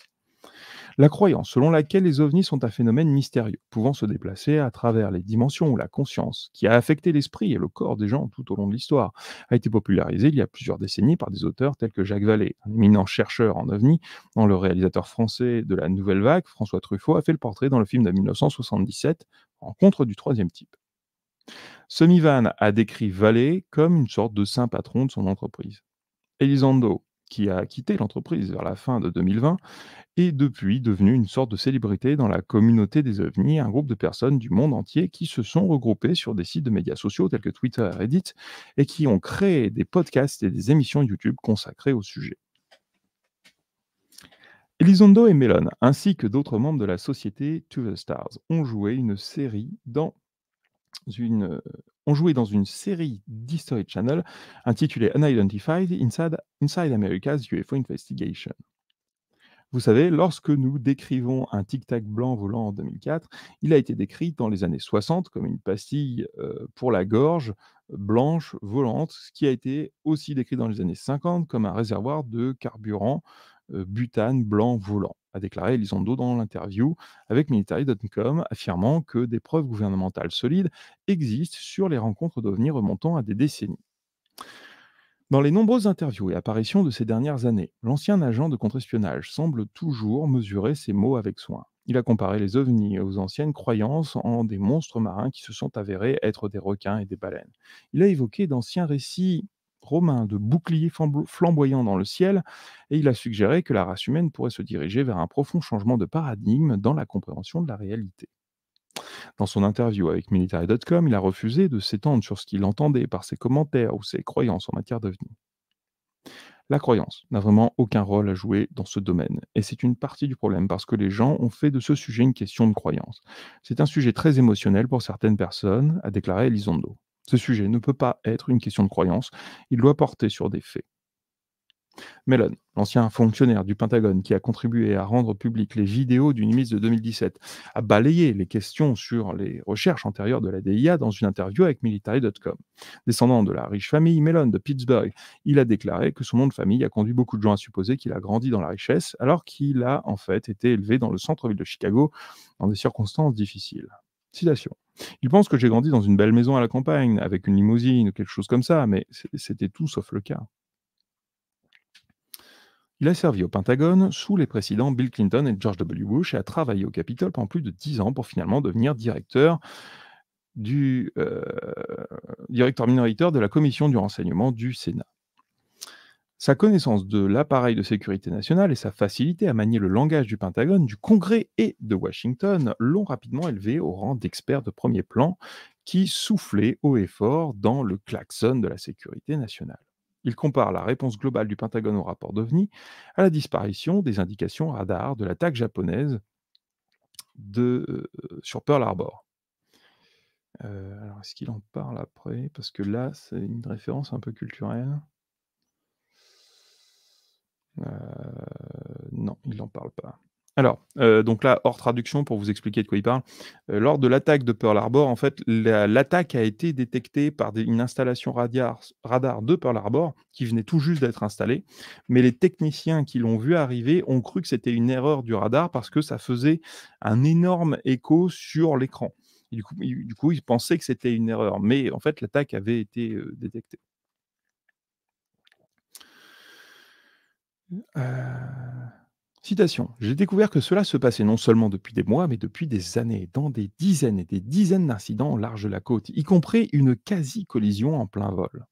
La croyance selon laquelle les ovnis sont un phénomène mystérieux, pouvant se déplacer à travers les dimensions ou la conscience, qui a affecté l'esprit et le corps des gens tout au long de l'histoire, a été popularisée il y a plusieurs décennies par des auteurs tels que Jacques Vallée, un éminent chercheur en ovnis, dont le réalisateur français de la Nouvelle Vague, François Truffaut, a fait le portrait dans le film de 1977, Rencontre du troisième type. Semivan a décrit Vallée comme une sorte de saint patron de son entreprise. Elisando qui a quitté l'entreprise vers la fin de 2020, est depuis devenu une sorte de célébrité dans la communauté des ovnis, un groupe de personnes du monde entier qui se sont regroupées sur des sites de médias sociaux tels que Twitter et Reddit, et qui ont créé des podcasts et des émissions YouTube consacrées au sujet. Elizondo et Melon, ainsi que d'autres membres de la société To The Stars, ont joué une série dans ont joué dans une série d'History Channel intitulée Unidentified Inside, Inside America's UFO Investigation. Vous savez, lorsque nous décrivons un tic-tac blanc volant en 2004, il a été décrit dans les années 60 comme une pastille pour la gorge blanche volante, ce qui a été aussi décrit dans les années 50 comme un réservoir de carburant butane blanc volant a déclaré Elizondo dans l'interview avec Military.com, affirmant que des preuves gouvernementales solides existent sur les rencontres d'OVNI remontant à des décennies. Dans les nombreuses interviews et apparitions de ces dernières années, l'ancien agent de contre-espionnage semble toujours mesurer ses mots avec soin. Il a comparé les ovnis aux anciennes croyances en des monstres marins qui se sont avérés être des requins et des baleines. Il a évoqué d'anciens récits romain de boucliers flamboyant dans le ciel, et il a suggéré que la race humaine pourrait se diriger vers un profond changement de paradigme dans la compréhension de la réalité. Dans son interview avec Military.com, il a refusé de s'étendre sur ce qu'il entendait par ses commentaires ou ses croyances en matière d'avenir. La croyance n'a vraiment aucun rôle à jouer dans ce domaine, et c'est une partie du problème parce que les gens ont fait de ce sujet une question de croyance. C'est un sujet très émotionnel pour certaines personnes, a déclaré Elizondo. Ce sujet ne peut pas être une question de croyance, il doit porter sur des faits. Mellon, l'ancien fonctionnaire du Pentagone qui a contribué à rendre publiques les vidéos du NIMIS de 2017, a balayé les questions sur les recherches antérieures de la DIA dans une interview avec Military.com. Descendant de la riche famille Mellon de Pittsburgh, il a déclaré que son nom de famille a conduit beaucoup de gens à supposer qu'il a grandi dans la richesse alors qu'il a en fait été élevé dans le centre-ville de Chicago dans des circonstances difficiles. Citation. Il pense que j'ai grandi dans une belle maison à la campagne, avec une limousine ou quelque chose comme ça, mais c'était tout sauf le cas. Il a servi au Pentagone sous les présidents Bill Clinton et George W. Bush et a travaillé au Capitole pendant plus de dix ans pour finalement devenir directeur du euh, directeur minoritaire de la commission du renseignement du Sénat. Sa connaissance de l'appareil de sécurité nationale et sa facilité à manier le langage du Pentagone, du Congrès et de Washington l'ont rapidement élevé au rang d'expert de premier plan qui soufflait haut et fort dans le klaxon de la sécurité nationale. Il compare la réponse globale du Pentagone au rapport d'OVNI à la disparition des indications radar de l'attaque japonaise de, euh, sur Pearl Harbor. Euh, alors, est-ce qu'il en parle après Parce que là, c'est une référence un peu culturelle. Euh, non, il n'en parle pas. Alors, euh, donc là, hors traduction, pour vous expliquer de quoi il parle, euh, lors de l'attaque de Pearl Harbor, en fait, l'attaque a été détectée par une installation radar, de Pearl Harbor qui venait tout juste d'être installée, mais les techniciens qui l'ont vu arriver ont cru que c'était une erreur du radar parce que ça faisait un énorme écho sur l'écran. Du coup, ils pensaient que c'était une erreur, mais en fait, l'attaque avait été détectée. Mmh, euh, citation. J'ai découvert que cela se passait non seulement depuis des mois, mais depuis des années, dans des dizaines et des dizaines d'incidents au large de la côte, y compris une quasi-collision en plein vol.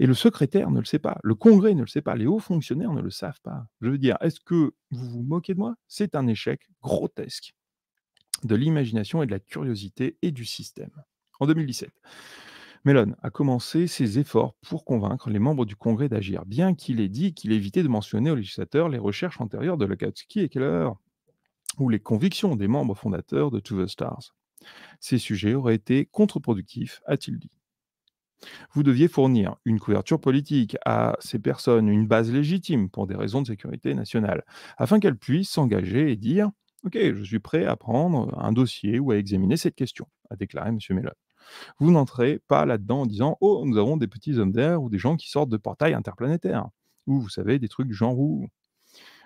Et le secrétaire ne le sait pas, le Congrès ne le sait pas, les hauts fonctionnaires ne le savent pas. Je veux dire, est-ce que vous vous moquez de moi C'est un échec grotesque de l'imagination et de la curiosité et du système. En 2017, Mellon a commencé ses efforts pour convaincre les membres du Congrès d'agir, bien qu'il ait dit qu'il évitait de mentionner aux législateurs les recherches antérieures de Lukatsky et Keller, ou les convictions des membres fondateurs de To the Stars. Ces sujets auraient été contre-productifs, a-t-il dit. Vous deviez fournir une couverture politique à ces personnes, une base légitime pour des raisons de sécurité nationale, afin qu'elles puissent s'engager et dire Ok, je suis prêt à prendre un dossier ou à examiner cette question, a déclaré M. Mellon. Vous n'entrez pas là-dedans en disant Oh, nous avons des petits hommes d'air ou des gens qui sortent de portails interplanétaires, ou vous savez, des trucs genre où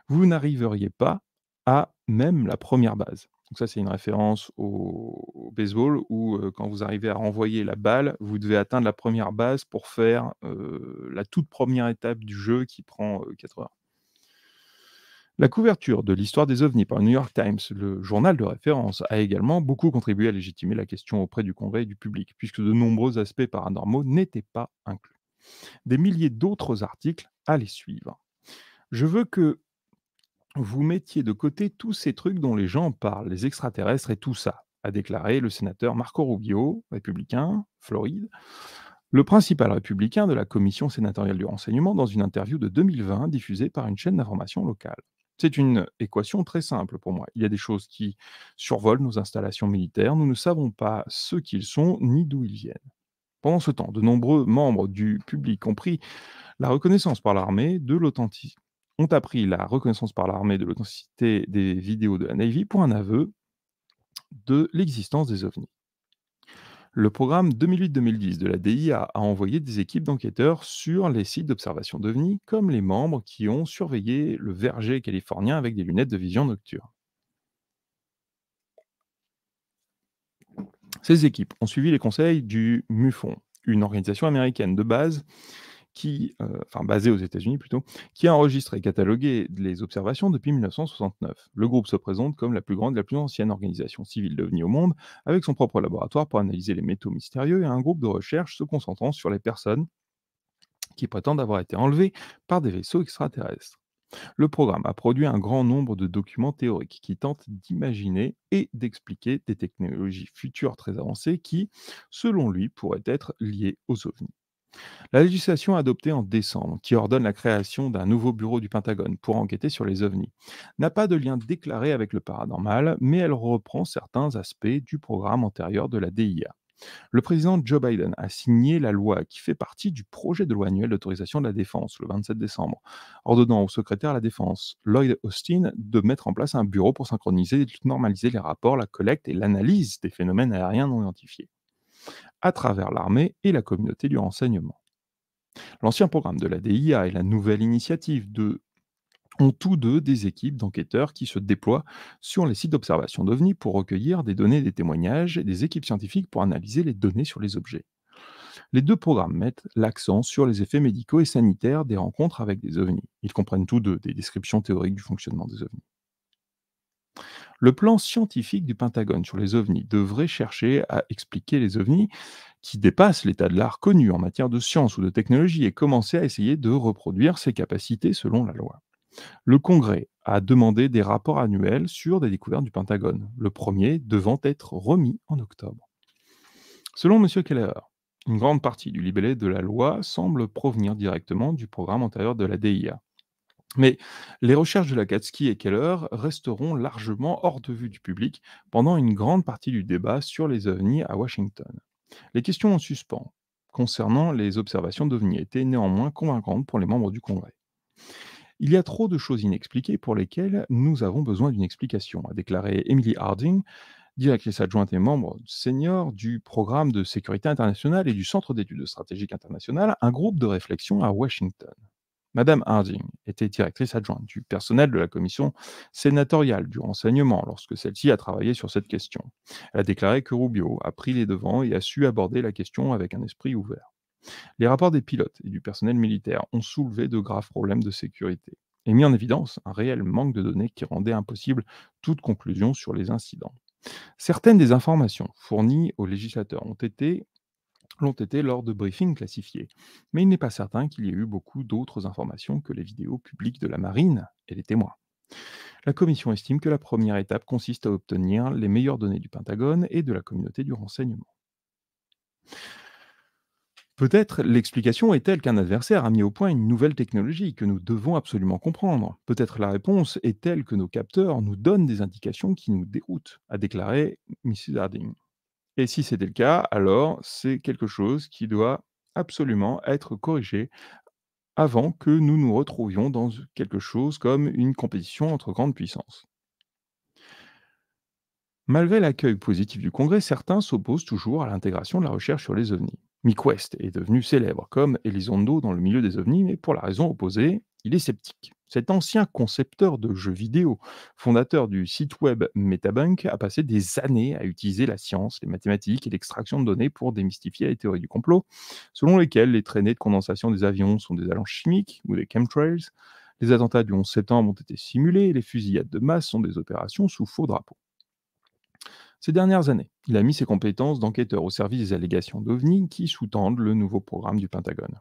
vous n'arriveriez pas à même la première base. Donc ça, c'est une référence au, baseball où euh, quand vous arrivez à renvoyer la balle, vous devez atteindre la première base pour faire euh, la toute première étape du jeu qui prend 4 euh, heures. La couverture de l'histoire des ovnis par le New York Times, le journal de référence, a également beaucoup contribué à légitimer la question auprès du Congrès et du public, puisque de nombreux aspects paranormaux n'étaient pas inclus. Des milliers d'autres articles allaient suivre. Je veux que vous mettiez de côté tous ces trucs dont les gens parlent, les extraterrestres et tout ça, a déclaré le sénateur Marco Rubio, républicain, Floride, le principal républicain de la commission sénatoriale du renseignement dans une interview de 2020 diffusée par une chaîne d'information locale. C'est une équation très simple pour moi. Il y a des choses qui survolent nos installations militaires. Nous ne savons pas ce qu'ils sont ni d'où ils viennent. Pendant ce temps, de nombreux membres du public ont la reconnaissance par l'armée de l'authenticité ont appris la reconnaissance par l'armée de l'authenticité des vidéos de la Navy pour un aveu de l'existence des ovnis. Le programme 2008-2010 de la DIA a, envoyé des équipes d'enquêteurs sur les sites d'observation d'OVNI, comme les membres qui ont surveillé le verger californien avec des lunettes de vision nocturne. Ces équipes ont suivi les conseils du MUFON, une organisation américaine de base qui, euh, enfin basé aux États-Unis plutôt, qui a enregistré et catalogué les observations depuis 1969. Le groupe se présente comme la plus grande et la plus ancienne organisation civile devenue au monde, avec son propre laboratoire pour analyser les métaux mystérieux et un groupe de recherche se concentrant sur les personnes qui prétendent avoir été enlevées par des vaisseaux extraterrestres. Le programme a produit un grand nombre de documents théoriques qui tentent d'imaginer et d'expliquer des technologies futures très avancées qui, selon lui, pourraient être liées aux ovnis. La législation adoptée en décembre, qui ordonne la création d'un nouveau bureau du Pentagone pour enquêter sur les ovnis, n'a pas de lien déclaré avec le paranormal, mais elle reprend certains aspects du programme antérieur de la DIA. Le président Joe Biden a signé la loi qui fait partie du projet de loi annuel d'autorisation de la défense le 27 décembre, ordonnant au secrétaire à la défense, Lloyd Austin, de mettre en place un bureau pour synchroniser et normaliser les rapports, la collecte et l'analyse des phénomènes aériens non identifiés à travers l'armée et la communauté du renseignement. L'ancien programme de la DIA et la nouvelle initiative de ont tous deux des équipes d'enquêteurs qui se déploient sur les sites d'observation d'OVNI pour recueillir des données des témoignages et des équipes scientifiques pour analyser les données sur les objets. Les deux programmes mettent l'accent sur les effets médicaux et sanitaires des rencontres avec des OVNI. Ils comprennent tous deux des descriptions théoriques du fonctionnement des OVNI. Le plan scientifique du Pentagone sur les ovnis devrait chercher à expliquer les ovnis qui dépassent l'état de l'art connu en matière de science ou de technologie et commencer à essayer de reproduire ces capacités selon la loi. Le Congrès a demandé des rapports annuels sur des découvertes du Pentagone, le premier devant être remis en octobre. Selon M. Keller, une grande partie du libellé de la loi semble provenir directement du programme antérieur de la DIA. Mais les recherches de Lakatsky et Keller resteront largement hors de vue du public pendant une grande partie du débat sur les ovnis à Washington. Les questions en suspens concernant les observations d'OVNI étaient néanmoins convaincantes pour les membres du Congrès. Il y a trop de choses inexpliquées pour lesquelles nous avons besoin d'une explication, a déclaré Emily Harding, directrice adjointe et membre senior du programme de sécurité internationale et du Centre d'études stratégiques internationales, un groupe de réflexion à Washington. Madame Harding était directrice adjointe du personnel de la commission sénatoriale du renseignement lorsque celle-ci a travaillé sur cette question. Elle a déclaré que Rubio a pris les devants et a su aborder la question avec un esprit ouvert. Les rapports des pilotes et du personnel militaire ont soulevé de graves problèmes de sécurité et mis en évidence un réel manque de données qui rendait impossible toute conclusion sur les incidents. Certaines des informations fournies aux législateurs ont été l'ont été lors de briefings classifiés, mais il n'est pas certain qu'il y ait eu beaucoup d'autres informations que les vidéos publiques de la marine et les témoins. La commission estime que la première étape consiste à obtenir les meilleures données du Pentagone et de la communauté du renseignement. Peut-être l'explication est telle qu'un adversaire a mis au point une nouvelle technologie que nous devons absolument comprendre. Peut-être la réponse est-telle que nos capteurs nous donnent des indications qui nous déroutent, a déclaré Mrs. Harding. Et si c'était le cas, alors c'est quelque chose qui doit absolument être corrigé avant que nous nous retrouvions dans quelque chose comme une compétition entre grandes puissances. Malgré l'accueil positif du Congrès, certains s'opposent toujours à l'intégration de la recherche sur les ovnis. MiQuest est devenu célèbre comme Elizondo dans le milieu des ovnis, mais pour la raison opposée, il est sceptique. Cet ancien concepteur de jeux vidéo, fondateur du site web MetaBank, a passé des années à utiliser la science, les mathématiques et l'extraction de données pour démystifier les théories du complot, selon lesquelles les traînées de condensation des avions sont des allants chimiques ou des chemtrails, les attentats du 11 septembre ont été simulés et les fusillades de masse sont des opérations sous faux drapeaux. Ces dernières années, il a mis ses compétences d'enquêteur au service des allégations d'OVNI qui sous-tendent le nouveau programme du Pentagone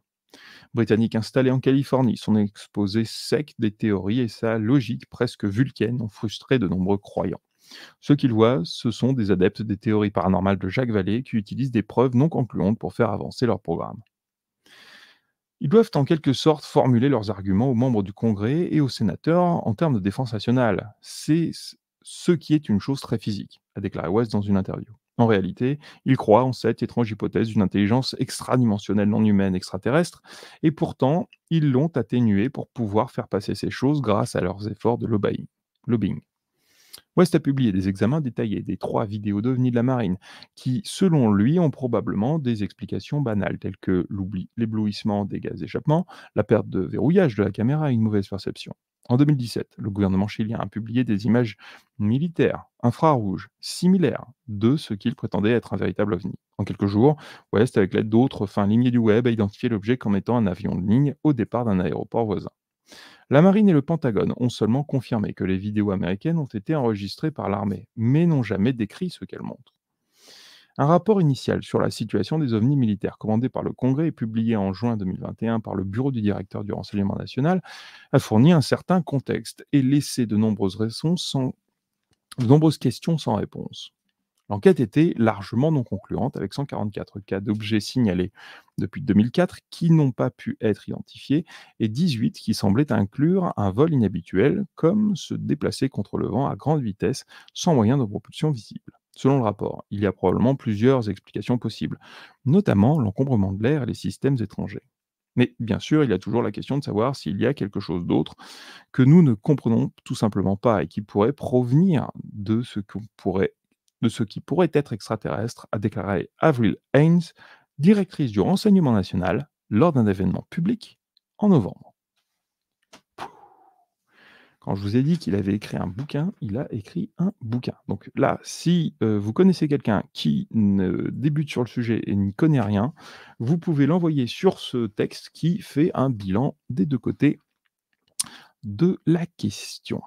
britannique installé en Californie. Son exposé sec des théories et sa logique presque vulcaine ont frustré de nombreux croyants. Ceux qu'ils voient, ce sont des adeptes des théories paranormales de Jacques Vallée qui utilisent des preuves non concluantes pour faire avancer leur programme. Ils doivent en quelque sorte formuler leurs arguments aux membres du Congrès et aux sénateurs en termes de défense nationale. C'est ce qui est une chose très physique, a déclaré West dans une interview. En réalité, il croit en cette étrange hypothèse d'une intelligence extradimensionnelle non humaine extraterrestre, et pourtant, ils l'ont atténuée pour pouvoir faire passer ces choses grâce à leurs efforts de lobbying. West a publié des examens détaillés des trois vidéos devenues de la marine, qui, selon lui, ont probablement des explications banales, telles que l'éblouissement des gaz d'échappement, la perte de verrouillage de la caméra et une mauvaise perception. En 2017, le gouvernement chilien a publié des images militaires infrarouges similaires de ce qu'il prétendait être un véritable ovni. En quelques jours, West, avec l'aide d'autres fins lignées du web, a identifié l'objet comme étant un avion de ligne au départ d'un aéroport voisin. La marine et le Pentagone ont seulement confirmé que les vidéos américaines ont été enregistrées par l'armée, mais n'ont jamais décrit ce qu'elles montrent. Un rapport initial sur la situation des ovnis militaires commandé par le Congrès et publié en juin 2021 par le bureau du directeur du renseignement national a fourni un certain contexte et laissé de nombreuses, nombreuses questions sans réponse. L'enquête était largement non concluante, avec 144 cas d'objets signalés depuis 2004 qui n'ont pas pu être identifiés et 18 qui semblaient inclure un vol inhabituel, comme se déplacer contre le vent à grande vitesse sans moyen de propulsion visible. Selon le rapport, il y a probablement plusieurs explications possibles, notamment l'encombrement de l'air et les systèmes étrangers. Mais bien sûr, il y a toujours la question de savoir s'il y a quelque chose d'autre que nous ne comprenons tout simplement pas et qui pourrait provenir de ce, qui pourrait être extraterrestre, a déclaré Avril Haynes, directrice du renseignement national, lors d'un événement public en novembre. Quand je vous ai dit qu'il avait écrit un bouquin, il a écrit un bouquin. Donc là, si euh, vous connaissez quelqu'un qui ne débute sur le sujet et n'y connaît rien, vous pouvez l'envoyer sur ce texte qui fait un bilan des deux côtés de la question.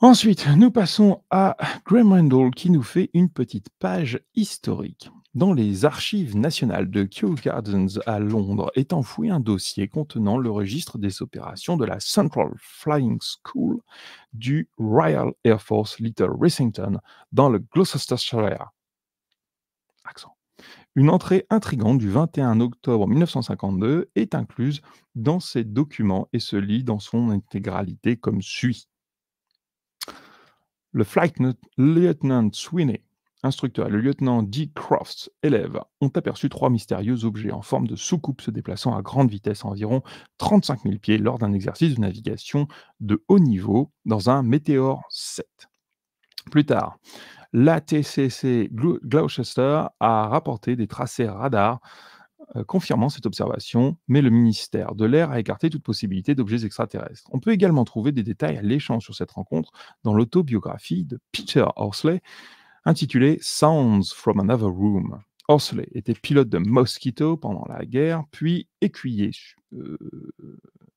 Ensuite, nous passons à Graham Randall qui nous fait une petite page historique. Dans les archives nationales de Kew Gardens à Londres est enfoui un dossier contenant le registre des opérations de la Central Flying School du Royal Air Force Little Rissington dans le Gloucestershire. Une entrée intrigante du 21 octobre 1952 est incluse dans ces documents et se lit dans son intégralité comme suit. Le Flight Lieutenant Sweeney Instructeur le lieutenant D. Croft, élève, ont aperçu trois mystérieux objets en forme de soucoupe se déplaçant à grande vitesse à environ 35 000 pieds lors d'un exercice de navigation de haut niveau dans un météore 7. Plus tard, l'ATCC Gloucester a rapporté des tracés radar euh, confirmant cette observation, mais le ministère de l'Air a écarté toute possibilité d'objets extraterrestres. On peut également trouver des détails alléchants sur cette rencontre dans l'autobiographie de Peter Horsley, intitulé Sounds from Another Room. Horsley était pilote de Mosquito pendant la guerre, puis écuyer euh,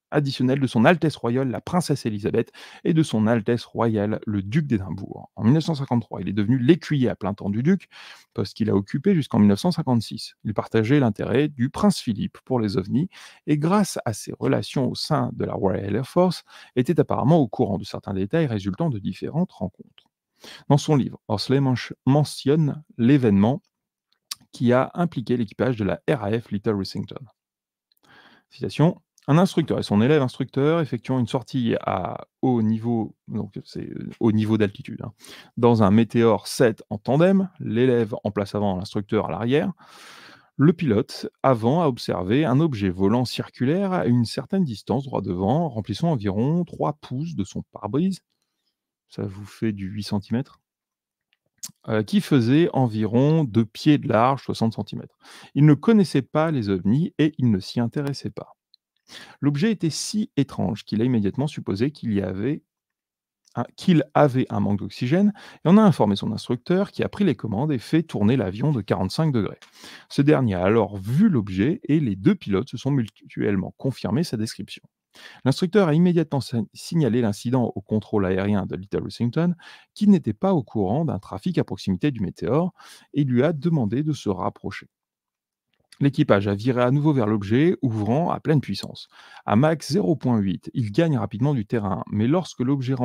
additionnel de son Altesse royale, la princesse Elisabeth, et de son Altesse royale, le duc d'Édimbourg. En 1953, il est devenu l'écuyer à plein temps du duc, poste qu'il a occupé jusqu'en 1956. Il partageait l'intérêt du prince Philippe pour les ovnis, et grâce à ses relations au sein de la Royal Air Force, était apparemment au courant de certains détails résultant de différentes rencontres dans son livre. Horsley mentionne l'événement qui a impliqué l'équipage de la RAF Little Rissington. Citation. Un instructeur et son élève instructeur effectuant une sortie à haut niveau, donc c'est euh, niveau d'altitude, hein, dans un météore 7 en tandem, l'élève en place avant, l'instructeur à l'arrière. Le pilote avant a observé un objet volant circulaire à une certaine distance droit devant, remplissant environ 3 pouces de son pare-brise, ça vous fait du 8 cm, euh, qui faisait environ 2 pieds de large, 60 cm. Il ne connaissait pas les ovnis et il ne s'y intéressait pas. L'objet était si étrange qu'il a immédiatement supposé qu'il y avait qu'il avait un manque d'oxygène et on a informé son instructeur qui a pris les commandes et fait tourner l'avion de 45 degrés. Ce dernier a alors vu l'objet et les deux pilotes se sont mutuellement confirmés sa description. L'instructeur a immédiatement signalé l'incident au contrôle aérien de Little Washington, qui n'était pas au courant d'un trafic à proximité du météore, et lui a demandé de se rapprocher. L'équipage a viré à nouveau vers l'objet, ouvrant à pleine puissance. À max 0.8, Il gagne rapidement du terrain, mais lorsque l'objet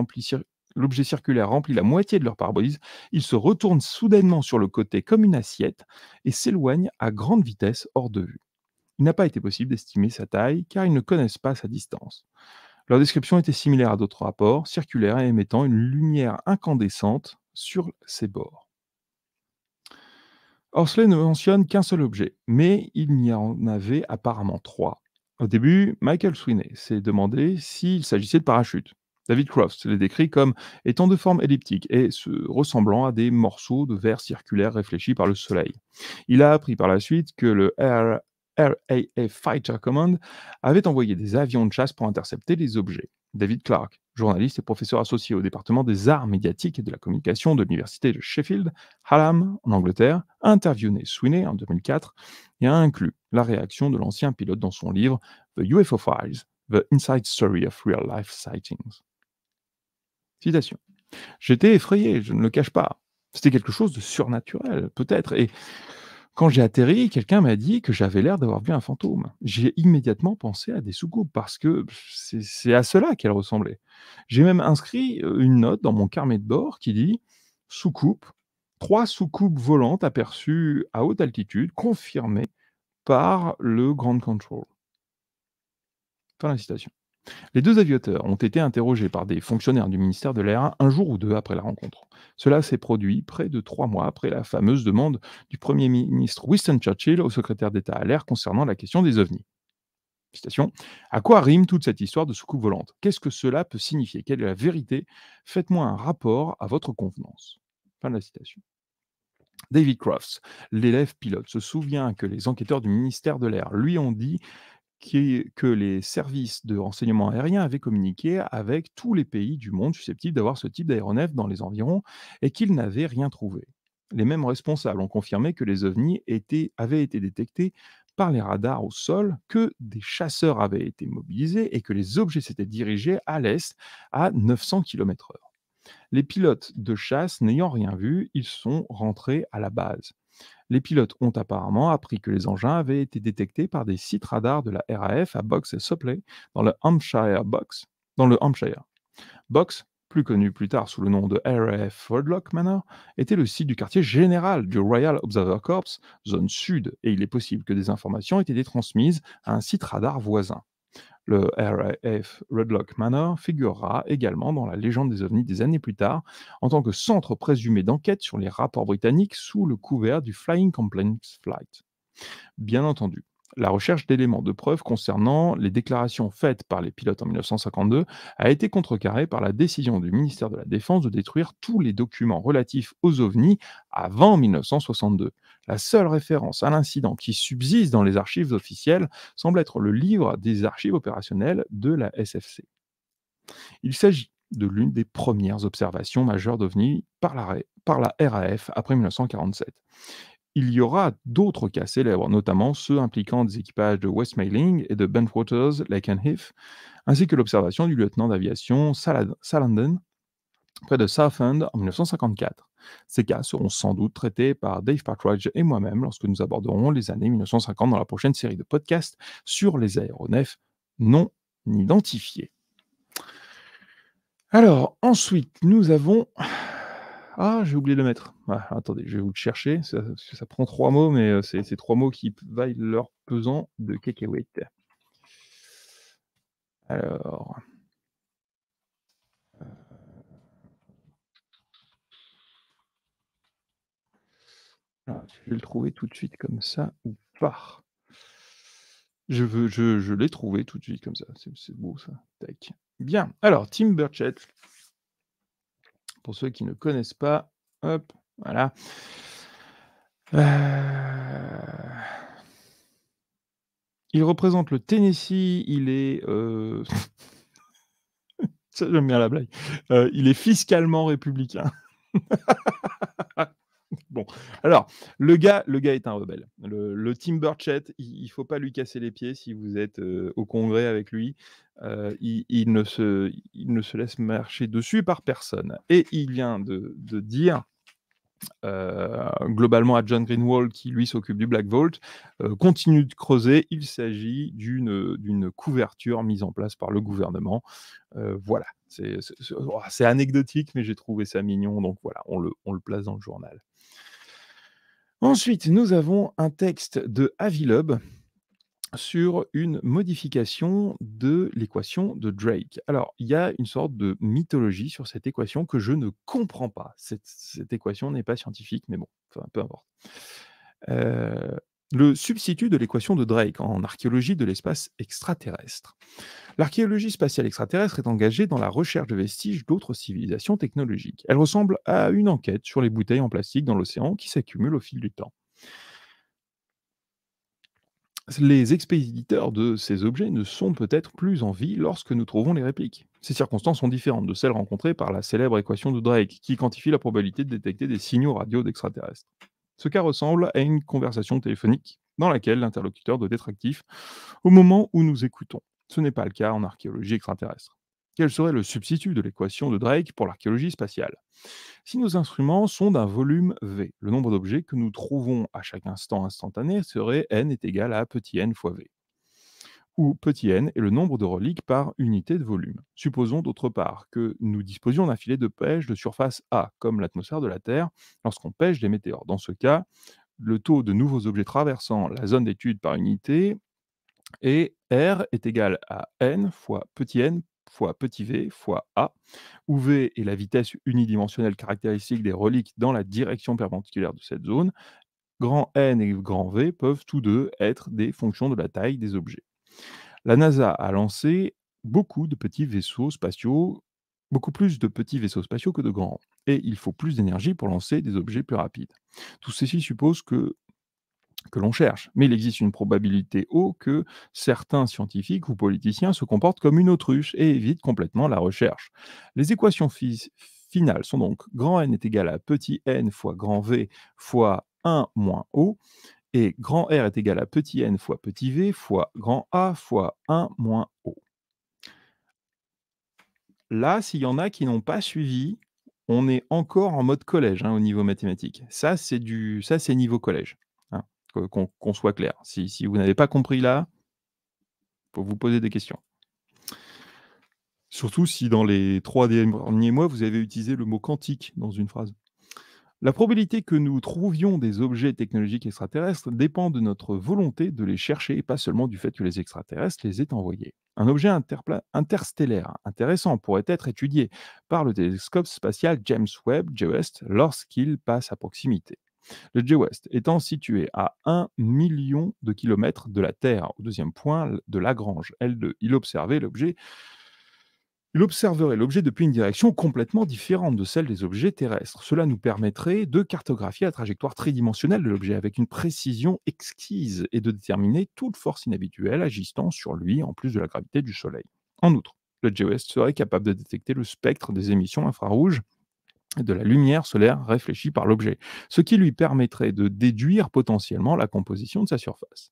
circulaire remplit la moitié de leur pare-brise, ils se retourne soudainement sur le côté comme une assiette et s'éloigne à grande vitesse hors de vue. Il n'a pas été possible d'estimer sa taille car ils ne connaissent pas sa distance. Leur description était similaire à d'autres rapports, circulaires et émettant une lumière incandescente sur ses bords. Horsley ne mentionne qu'un seul objet, mais il n'y en avait apparemment trois. Au début, Michael Sweeney s'est demandé s'il s'agissait de parachutes. David Croft les décrit comme étant de forme elliptique et se ressemblant à des morceaux de verre circulaire réfléchis par le soleil. Il a appris par la suite que le RAF Fighter Command avait envoyé des avions de chasse pour intercepter les objets. David Clark, journaliste et professeur associé au département des arts médiatiques et de la communication de l'université de Sheffield, Hallam, en Angleterre, a interviewé Sweeney en 2004 et a inclus la réaction de l'ancien pilote dans son livre The UFO Files, The Inside Story of Real Life Sightings. Citation. J'étais effrayé, je ne le cache pas. C'était quelque chose de surnaturel, peut-être, et quand j'ai atterri, quelqu'un m'a dit que j'avais l'air d'avoir vu un fantôme. J'ai immédiatement pensé à des soucoupes parce que c'est à cela qu'elle ressemblait. J'ai même inscrit euh, une note dans mon carnet de bord qui dit soucoupe, trois soucoupes volantes aperçues à haute altitude, confirmées par le Grand Control. Fin de la citation. Les deux aviateurs ont été interrogés par des fonctionnaires du ministère de l'Air un jour ou deux après la rencontre. Cela s'est produit près de trois mois après la fameuse demande du Premier ministre Winston Churchill au secrétaire d'État à l'Air concernant la question des ovnis. Citation. À quoi rime toute cette histoire de soucoupe volante Qu'est-ce que cela peut signifier Quelle est la vérité Faites-moi un rapport à votre convenance. Fin de la citation. David Crofts, l'élève pilote, se souvient que les enquêteurs du ministère de l'Air lui ont dit que les services de renseignement aérien avaient communiqué avec tous les pays du monde susceptibles d'avoir ce type d'aéronef dans les environs et qu'ils n'avaient rien trouvé. Les mêmes responsables ont confirmé que les ovnis avaient été détectés par les radars au sol, que des chasseurs avaient été mobilisés et que les objets s'étaient dirigés à l'est à 900 km/h. Les pilotes de chasse n'ayant rien vu, ils sont rentrés à la base les pilotes ont apparemment appris que les engins avaient été détectés par des sites radars de la RAF à Box et Sopley, dans le Hampshire Box, dans le Hampshire. Box, plus connu plus tard sous le nom de RAF Fordlock Manor, était le site du quartier général du Royal Observer Corps, zone sud, et il est possible que des informations aient été transmises à un site radar voisin. Le RAF Redlock Manor figurera également dans la légende des ovnis des années plus tard en tant que centre présumé d'enquête sur les rapports britanniques sous le couvert du Flying Complaints Flight. Bien entendu, la recherche d'éléments de preuve concernant les déclarations faites par les pilotes en 1952 a été contrecarrée par la décision du ministère de la Défense de détruire tous les documents relatifs aux ovnis avant 1962. La seule référence à l'incident qui subsiste dans les archives officielles semble être le livre des archives opérationnelles de la SFC. Il s'agit de l'une des premières observations majeures d'OVNI par la, e, par la RAF après 1947 il y aura d'autres cas célèbres, notamment ceux impliquant des équipages de West et de Bentwaters Lake and Heath, ainsi que l'observation du lieutenant d'aviation Salanden près de Southend en 1954. Ces cas seront sans doute traités par Dave Partridge et moi-même lorsque nous aborderons les années 1950 dans la prochaine série de podcasts sur les aéronefs non identifiés. Alors, ensuite, nous avons... Ah, j'ai oublié de le mettre. Ah, attendez, je vais vous le chercher. Ça, prend trois mots, mais euh, c'est ces trois mots qui valent leur pesant de cacahuètes. Alors, je vais le trouver tout de suite comme ça ou pas. Je, je, je l'ai trouvé tout de suite comme ça. C'est, beau ça. Tac. Bien. Alors, Tim Burchett. Pour ceux qui ne connaissent pas, hop, voilà. Euh, il représente le Tennessee. Il est. Euh... ça, j'aime bien la blague. Euh, il est fiscalement républicain. Alors, le gars, le gars est un rebelle. Le, Tim Burchett, il, ne faut pas lui casser les pieds si vous êtes euh, au congrès avec lui. Euh, il, ne se, laisse marcher dessus par personne. Et il vient de, dire euh, globalement à John Greenwald, qui lui s'occupe du Black Vault, continue de creuser. Il s'agit d'une couverture mise en place par le gouvernement. voilà, oh, c'est anecdotique, mais j'ai trouvé ça mignon, donc voilà, on le place dans le journal. Ensuite, nous avons un texte de Avilob sur une modification de l'équation de Drake. Alors, il y a une sorte de mythologie sur cette équation que je ne comprends pas. Cette, équation n'est pas scientifique, mais bon, enfin, peu importe. Euh, le substitut de l'équation de Drake en archéologie de l'espace extraterrestre. L'archéologie spatiale extraterrestre est engagée dans la recherche de vestiges d'autres civilisations technologiques. Elle ressemble à une enquête sur les bouteilles en plastique dans l'océan qui s'accumulent au fil du temps. Les expéditeurs de ces objets ne sont peut-être plus en vie lorsque nous trouvons les répliques. Ces circonstances sont différentes de celles rencontrées par la célèbre équation de Drake, qui quantifie la probabilité de détecter des signaux radio d'extraterrestres. Ce cas ressemble à une conversation téléphonique dans laquelle l'interlocuteur doit être actif au moment où nous écoutons. Ce n'est pas le cas en archéologie extraterrestre. Quel serait le substitut de l'équation de Drake pour l'archéologie spatiale Si nos instruments sont d'un volume V, le nombre d'objets que nous trouvons à chaque instant instantané serait n est égal à petit n fois V où petit n est le nombre de reliques par unité de volume. Supposons d'autre part que nous disposions d'un filet de pêche de surface A, comme l'atmosphère de la Terre, lorsqu'on pêche des météores. Dans ce cas, le taux de nouveaux objets traversant la zone d'étude par unité est R est égal à n fois petit n fois petit v fois a, où v est la vitesse unidimensionnelle caractéristique des reliques dans la direction perpendiculaire de cette zone, grand n et grand v peuvent tous deux être des fonctions de la taille des objets. La NASA a lancé beaucoup de petits vaisseaux spatiaux, beaucoup plus de petits vaisseaux spatiaux que de grands. Et il faut plus d'énergie pour lancer des objets plus rapides. Tout ceci suppose que que l'on cherche. Mais il existe une probabilité haute que certains scientifiques ou politiciens se comportent comme une autruche et évitent complètement la recherche. Les équations finales sont donc grand n est égal à petit n fois grand v fois 1 moins O, et grand R est égal à petit n fois petit v fois grand A fois 1 moins O. Là, s'il y en a qui n'ont pas suivi, on est encore en mode collège hein, au niveau mathématique. Ça, c'est du, ça niveau collège, hein, qu'on soit clair. Si, vous n'avez pas compris là, faut vous poser des questions. Surtout si dans les trois derniers mois, vous avez utilisé le mot quantique dans une phrase. La probabilité que nous trouvions des objets technologiques extraterrestres dépend de notre volonté de les chercher et pas seulement du fait que les extraterrestres les aient envoyés. Un objet interstellaire intéressant pourrait être étudié par le télescope spatial James Webb JWST lorsqu'il passe à proximité. Le JWST étant situé à 1 million de kilomètres de la Terre, au deuxième point de Lagrange L2, il observait l'objet il observerait l'objet depuis une direction complètement différente de celle des objets terrestres. Cela nous permettrait de cartographier la trajectoire tridimensionnelle de l'objet avec une précision exquise et de déterminer toute force inhabituelle agissant sur lui en plus de la gravité du Soleil. En outre, le GOS serait capable de détecter le spectre des émissions infrarouges de la lumière solaire réfléchie par l'objet, ce qui lui permettrait de déduire potentiellement la composition de sa surface.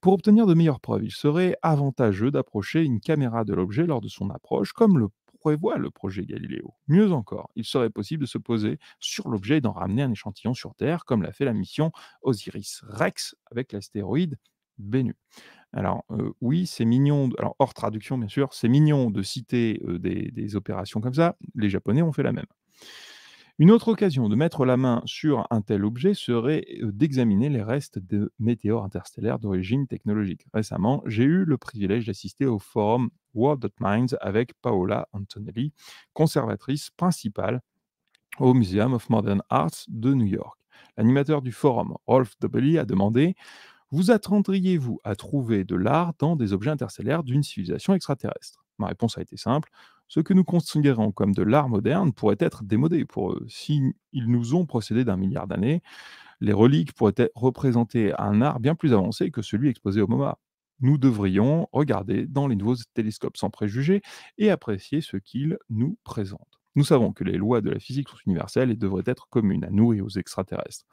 Pour obtenir de meilleures preuves, il serait avantageux d'approcher une caméra de l'objet lors de son approche, comme le prévoit le projet Galiléo. Mieux encore, il serait possible de se poser sur l'objet et d'en ramener un échantillon sur Terre, comme l'a fait la mission Osiris-Rex avec l'astéroïde Bennu. Alors euh, oui, c'est mignon, alors hors traduction bien sûr, c'est mignon de citer euh, des opérations comme ça, les Japonais ont fait la même. Une autre occasion de mettre la main sur un tel objet serait euh, d'examiner les restes de météores interstellaires d'origine technologique. Récemment, j'ai eu le privilège d'assister au forum World avec Paola Antonelli, conservatrice principale au Museum of Modern Arts de New York. L'animateur du forum, Rolf Dobelli, a demandé Vous attendriez-vous à trouver de l'art dans des objets interstellaires d'une civilisation extraterrestre Ma réponse a été simple ce que nous considérons comme de l'art moderne pourrait être démodé pour eux. S'ils nous ont procédé d'un milliard d'années, les reliques pourraient représenter un art bien plus avancé que celui exposé au MoMA. Nous devrions regarder dans les nouveaux télescopes sans préjugés et apprécier ce qu'ils nous présentent. Nous savons que les lois de la physique sont universelles et devraient être communes à nous et aux extraterrestres.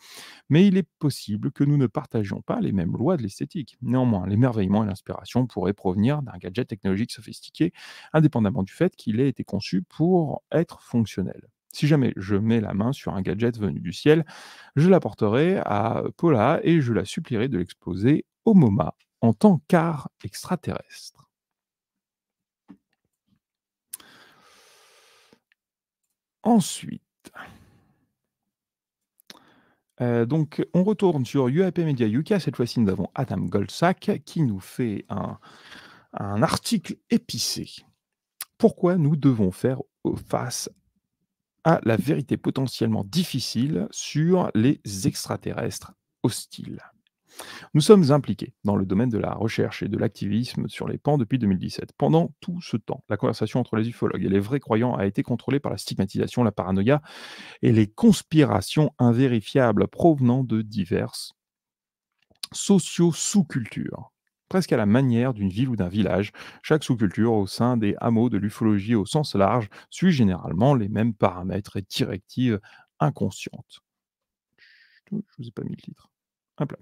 Mais il est possible que nous ne partagions pas les mêmes lois de l'esthétique. Néanmoins, l'émerveillement et l'inspiration pourraient provenir d'un gadget technologique sophistiqué, indépendamment du fait qu'il ait été conçu pour être fonctionnel. Si jamais je mets la main sur un gadget venu du ciel, je l'apporterai à Paula et je la supplierai de l'exposer au MoMA en tant qu'art extraterrestre. Ensuite, euh, donc on retourne sur UAP Media UK. Cette fois-ci, nous avons Adam Goldsack qui nous fait un, un article épicé. Pourquoi nous devons faire face à la vérité potentiellement difficile sur les extraterrestres hostiles nous sommes impliqués dans le domaine de la recherche et de l'activisme sur les pans depuis 2017. Pendant tout ce temps, la conversation entre les ufologues et les vrais croyants a été contrôlée par la stigmatisation, la paranoïa et les conspirations invérifiables provenant de diverses socio-sous-cultures presque à la manière d'une ville ou d'un village. Chaque sous-culture au sein des hameaux de l'ufologie au sens large suit généralement les mêmes paramètres et directives inconscientes. Je ne vous ai pas mis le titre. Un plat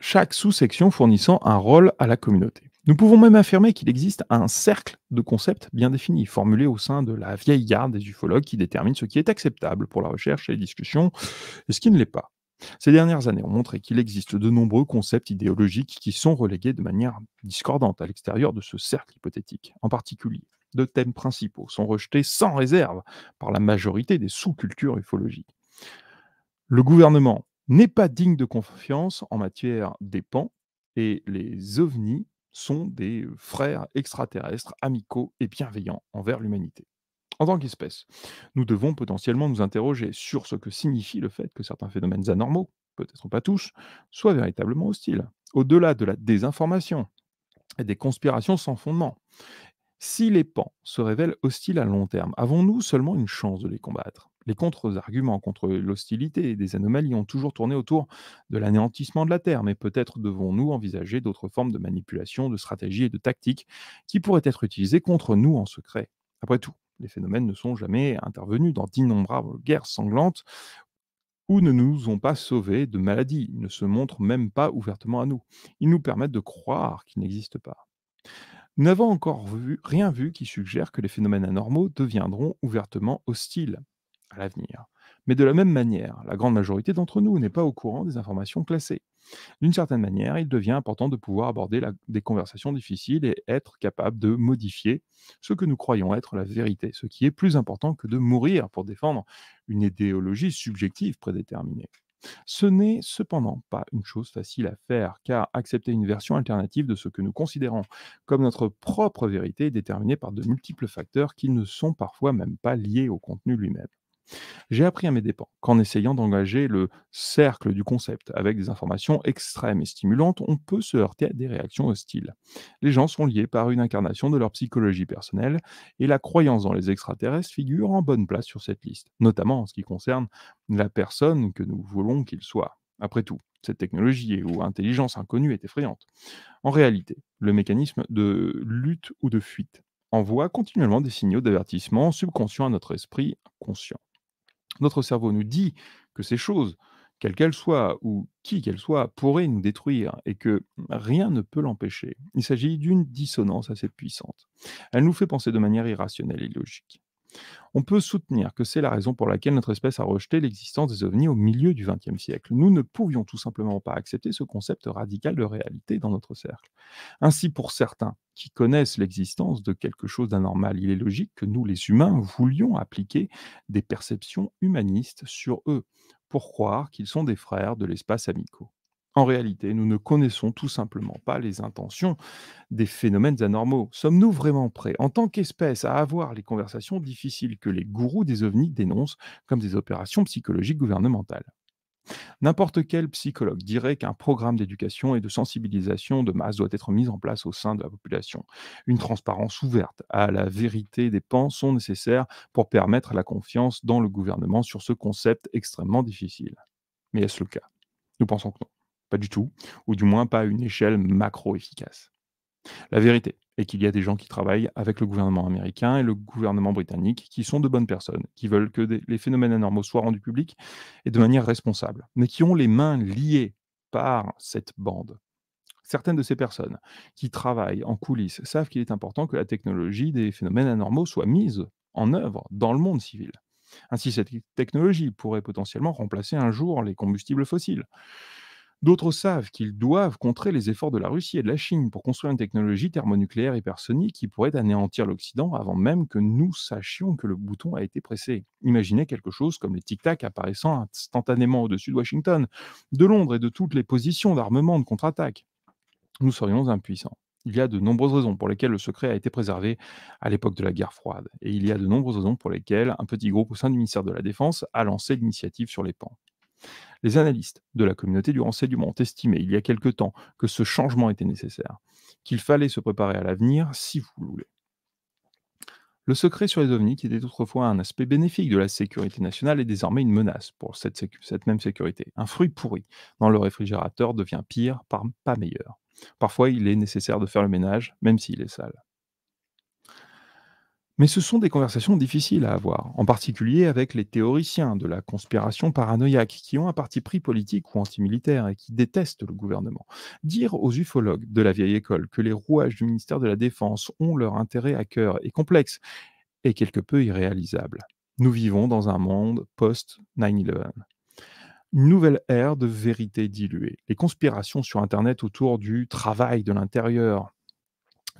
chaque sous-section fournissant un rôle à la communauté. Nous pouvons même affirmer qu'il existe un cercle de concepts bien défini, formulé au sein de la vieille garde des ufologues qui détermine ce qui est acceptable pour la recherche et les discussions et ce qui ne l'est pas. Ces dernières années ont montré qu'il existe de nombreux concepts idéologiques qui sont relégués de manière discordante à l'extérieur de ce cercle hypothétique. En particulier, de thèmes principaux sont rejetés sans réserve par la majorité des sous-cultures ufologiques. Le gouvernement n'est pas digne de confiance en matière pans et les ovnis sont des frères extraterrestres amicaux et bienveillants envers l'humanité. En tant qu'espèce, nous devons potentiellement nous interroger sur ce que signifie le fait que certains phénomènes anormaux, peut-être pas tous, soient véritablement hostiles, au-delà de la désinformation et des conspirations sans fondement. Si les pans se révèlent hostiles à long terme, avons-nous seulement une chance de les combattre Les contre-arguments contre, l'hostilité des anomalies ont toujours tourné autour de l'anéantissement de la Terre, mais peut-être devons-nous envisager d'autres formes de manipulation, de stratégie et de tactique qui pourraient être utilisées contre nous en secret. Après tout, les phénomènes ne sont jamais intervenus dans d'innombrables guerres sanglantes ou ne nous ont pas sauvés de maladies, ne se montrent même pas ouvertement à nous. Ils nous permettent de croire qu'ils n'existent pas. Nous n'avons encore vu, rien vu qui suggère que les phénomènes anormaux deviendront ouvertement hostiles à l'avenir. Mais de la même manière, la grande majorité d'entre nous n'est pas au courant des informations classées. D'une certaine manière, il devient important de pouvoir aborder des conversations difficiles et être capable de modifier ce que nous croyons être la vérité, ce qui est plus important que de mourir pour défendre une idéologie subjective prédéterminée. Ce n'est cependant pas une chose facile à faire, car accepter une version alternative de ce que nous considérons comme notre propre vérité est déterminé par de multiples facteurs qui ne sont parfois même pas liés au contenu lui-même. J'ai appris à mes dépens qu'en essayant d'engager le cercle du concept avec des informations extrêmes et stimulantes, on peut se heurter à des réactions hostiles. Les gens sont liés par une incarnation de leur psychologie personnelle et la croyance dans les extraterrestres figure en bonne place sur cette liste, notamment en ce qui concerne la personne que nous voulons qu'il soit. Après tout, cette technologie ou intelligence inconnue est effrayante. En réalité, le mécanisme de lutte ou de fuite envoie continuellement des signaux d'avertissement subconscients à notre esprit conscient. Notre cerveau nous dit que ces choses, quelles qu'elles soient ou qui qu'elles soient, pourraient nous détruire et que rien ne peut l'empêcher. Il s'agit d'une dissonance assez puissante. Elle nous fait penser de manière irrationnelle et logique. On peut soutenir que c'est la raison pour laquelle notre espèce a rejeté l'existence des ovnis au milieu du XXe siècle. Nous ne pouvions tout simplement pas accepter ce concept radical de réalité dans notre cercle. Ainsi, pour certains qui connaissent l'existence de quelque chose d'anormal, il est logique que nous, les humains, voulions appliquer des perceptions humanistes sur eux pour croire qu'ils sont des frères de l'espace amicaux. En réalité, nous ne connaissons tout simplement pas les intentions des phénomènes anormaux. Sommes-nous vraiment prêts, en tant qu'espèce, à avoir les conversations difficiles que les gourous des ovnis dénoncent comme des opérations psychologiques gouvernementales N'importe quel psychologue dirait qu'un programme d'éducation et de sensibilisation de masse doit être mis en place au sein de la population. Une transparence ouverte à la vérité des pans sont nécessaires pour permettre la confiance dans le gouvernement sur ce concept extrêmement difficile. Mais est-ce le cas Nous pensons que non. Pas du tout, ou du moins pas à une échelle macro efficace. La vérité est qu'il y a des gens qui travaillent avec le gouvernement américain et le gouvernement britannique qui sont de bonnes personnes, qui veulent que les phénomènes anormaux soient rendus publics et de manière responsable, mais qui ont les mains liées par cette bande. Certaines de ces personnes qui travaillent en coulisses savent qu'il est important que la technologie des phénomènes anormaux soit mise en œuvre dans le monde civil. Ainsi, cette technologie pourrait potentiellement remplacer un jour les combustibles fossiles. D'autres savent qu'ils doivent contrer les efforts de la Russie et de la Chine pour construire une technologie thermonucléaire hypersonique qui pourrait anéantir l'Occident avant même que nous sachions que le bouton a été pressé. Imaginez quelque chose comme les tic-tac apparaissant instantanément au-dessus de Washington, de Londres et de toutes les positions d'armement de contre-attaque. Nous serions impuissants. Il y a de nombreuses raisons pour lesquelles le secret a été préservé à l'époque de la guerre froide, et il y a de nombreuses raisons pour lesquelles un petit groupe au sein du ministère de la Défense a lancé l'initiative sur les pans. Les analystes de la communauté du renseignement ont estimé il y a quelque temps que ce changement était nécessaire, qu'il fallait se préparer à l'avenir si vous le voulez. Le secret sur les ovnis, qui était autrefois un aspect bénéfique de la sécurité nationale, est désormais une menace pour cette, cette même sécurité. Un fruit pourri dans le réfrigérateur devient pire, par pas meilleur. Parfois, il est nécessaire de faire le ménage, même s'il est sale. Mais ce sont des conversations difficiles à avoir, en particulier avec les théoriciens de la conspiration paranoïaque qui ont un parti pris politique ou antimilitaire et qui détestent le gouvernement. Dire aux ufologues de la vieille école que les rouages du ministère de la Défense ont leur intérêt à cœur est complexe et quelque peu irréalisable. Nous vivons dans un monde post-9-11 une nouvelle ère de vérité diluée. Les conspirations sur Internet autour du travail de l'intérieur,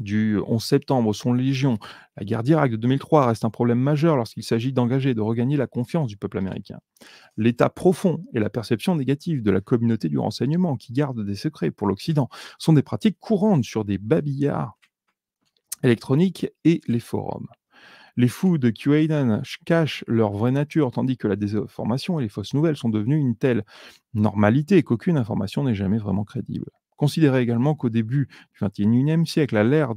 du 11 septembre sont légion. La guerre d'Irak de 2003 reste un problème majeur lorsqu'il s'agit d'engager et de regagner la confiance du peuple américain. L'état profond et la perception négative de la communauté du renseignement qui garde des secrets pour l'Occident sont des pratiques courantes sur des babillards électroniques et les forums. Les fous de QAnon cachent leur vraie nature, tandis que la désinformation et les fausses nouvelles sont devenues une telle normalité qu'aucune information n'est jamais vraiment crédible. Considérez également qu'au début du XXIe siècle, à l'ère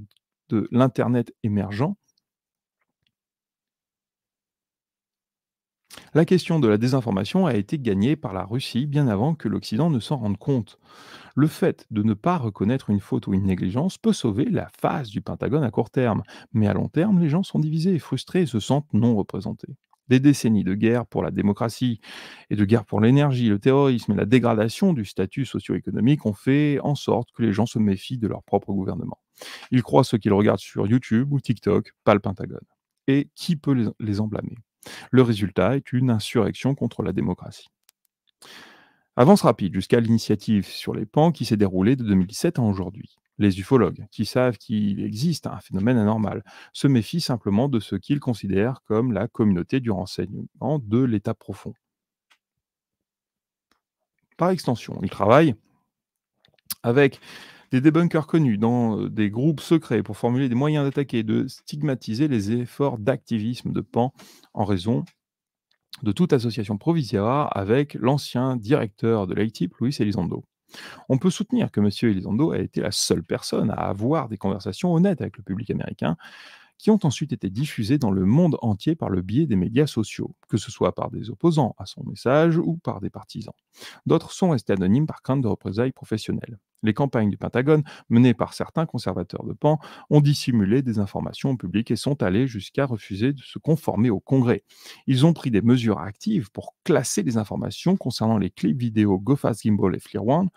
de l'Internet émergent, La question de la désinformation a été gagnée par la Russie bien avant que l'Occident ne s'en rende compte. Le fait de ne pas reconnaître une faute ou une négligence peut sauver la face du Pentagone à court terme, mais à long terme, les gens sont divisés, et frustrés et se sentent non représentés des décennies de guerre pour la démocratie et de guerre pour l'énergie, le terrorisme et la dégradation du statut socio-économique ont fait en sorte que les gens se méfient de leur propre gouvernement. Ils croient ce qu'ils regardent sur YouTube ou TikTok, pas le Pentagone. Et qui peut les, emblâmer? Le résultat est une insurrection contre la démocratie. Avance rapide jusqu'à l'initiative sur les pans qui s'est déroulée de 2007 à aujourd'hui les ufologues, qui savent qu'il existe un phénomène anormal, se méfient simplement de ce qu'ils considèrent comme la communauté du renseignement de l'État profond. Par extension, ils travaillent avec des débunkers connus dans euh, des groupes secrets pour formuler des moyens d'attaquer et de stigmatiser les efforts d'activisme de Pan en raison de toute association provisoire avec l'ancien directeur de l'ITIP, Louis Elizondo. On peut soutenir que M. Elizondo a été la seule personne à avoir des conversations honnêtes avec le public américain, qui ont ensuite été diffusées dans le monde entier par le biais des médias sociaux, que ce soit par des opposants à son message ou par des partisans. D'autres sont restés anonymes par crainte de représailles professionnelles. Les campagnes du Pentagone, menées par certains conservateurs de Pan, ont dissimulé des informations au publiques et sont allées jusqu'à refuser de se conformer au Congrès. Ils ont pris des mesures actives pour classer les informations concernant les clips vidéo GoFast Gimbal et Fleer One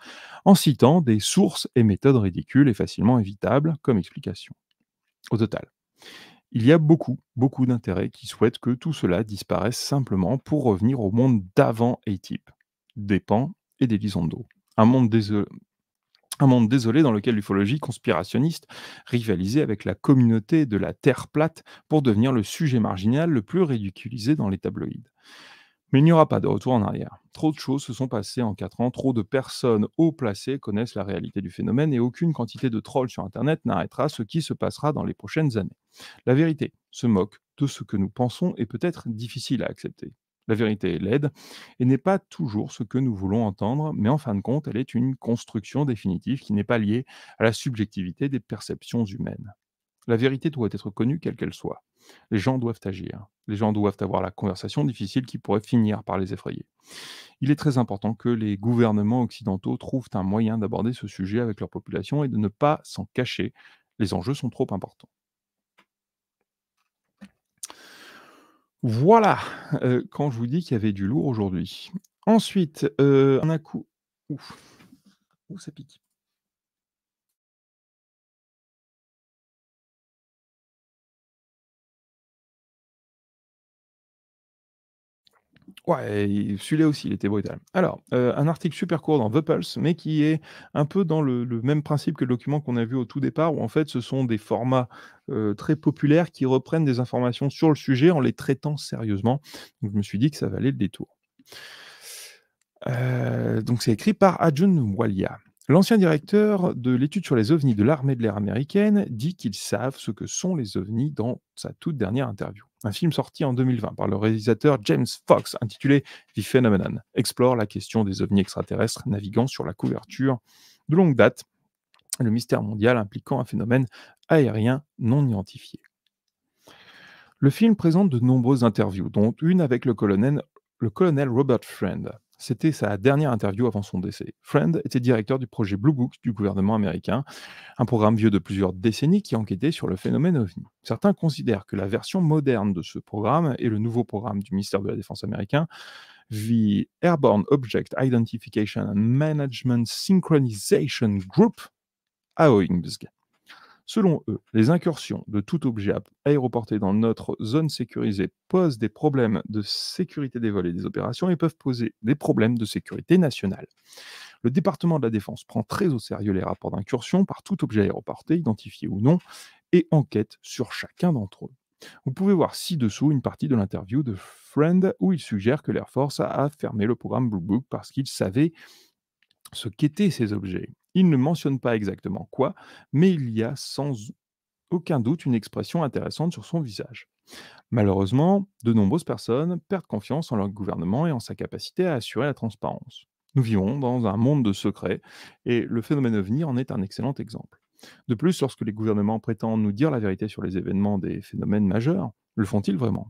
en citant des sources et méthodes ridicules et facilement évitables comme explication. Au total, il y a beaucoup, beaucoup d'intérêts qui souhaitent que tout cela disparaisse simplement pour revenir au monde d'avant ATIP, des PAN et des lisons d'eau. Un monde désolé un monde désolé dans lequel l'ufologie conspirationniste rivalisait avec la communauté de la Terre plate pour devenir le sujet marginal le plus ridiculisé dans les tabloïds. Mais il n'y aura pas de retour en arrière. Trop de choses se sont passées en 4 ans, trop de personnes haut placées connaissent la réalité du phénomène et aucune quantité de trolls sur Internet n'arrêtera ce qui se passera dans les prochaines années. La vérité se moque de ce que nous pensons et peut-être difficile à accepter. La vérité est laide et n'est pas toujours ce que nous voulons entendre, mais en fin de compte, elle est une construction définitive qui n'est pas liée à la subjectivité des perceptions humaines. La vérité doit être connue quelle qu'elle soit. Les gens doivent agir. Les gens doivent avoir la conversation difficile qui pourrait finir par les effrayer. Il est très important que les gouvernements occidentaux trouvent un moyen d'aborder ce sujet avec leur population et de ne pas s'en cacher. Les enjeux sont trop importants. Voilà, quand je vous dis qu'il y avait du lourd aujourd'hui. Ensuite, on a coup. Ouf. Ouh, ça pique. Ouais, celui-là aussi, il était brutal. Alors, euh, un article super court dans The Pulse, mais qui est un peu dans le, même principe que le document qu'on a vu au tout départ, où en fait, ce sont des formats euh, très populaires qui reprennent des informations sur le sujet en les traitant sérieusement. je me suis dit que ça valait le détour. Euh, donc, c'est écrit par Ajun Walia. L'ancien directeur de l'étude sur les ovnis de l'armée de l'air américaine dit qu'ils savent ce que sont les ovnis dans sa toute dernière interview. Un film sorti en 2020 par le réalisateur James Fox intitulé The Phenomenon explore la question des ovnis extraterrestres naviguant sur la couverture de longue date, le mystère mondial impliquant un phénomène aérien non identifié. Le film présente de nombreuses interviews, dont une avec le colonel, le colonel Robert Friend, c'était sa dernière interview avant son décès. Friend était directeur du projet Blue Book du gouvernement américain, un programme vieux de plusieurs décennies qui enquêtait sur le phénomène OVNI. Certains considèrent que la version moderne de ce programme est le nouveau programme du ministère de la Défense américain The Airborne Object Identification and Management Synchronization Group à Selon eux, les incursions de tout objet aéroporté dans notre zone sécurisée posent des problèmes de sécurité des vols et des opérations et peuvent poser des problèmes de sécurité nationale. Le département de la Défense prend très au sérieux les rapports d'incursion par tout objet aéroporté, identifié ou non, et enquête sur chacun d'entre eux. Vous pouvez voir ci-dessous une partie de l'interview de Friend où il suggère que l'Air Force a fermé le programme Blue Book parce qu'il savait ce qu'étaient ces objets. Il ne mentionne pas exactement quoi, mais il y a sans aucun doute une expression intéressante sur son visage. Malheureusement, de nombreuses personnes perdent confiance en leur gouvernement et en sa capacité à assurer la transparence. Nous vivons dans un monde de secrets et le phénomène venir en est un excellent exemple. De plus, lorsque les gouvernements prétendent nous dire la vérité sur les événements des phénomènes majeurs, le font-ils vraiment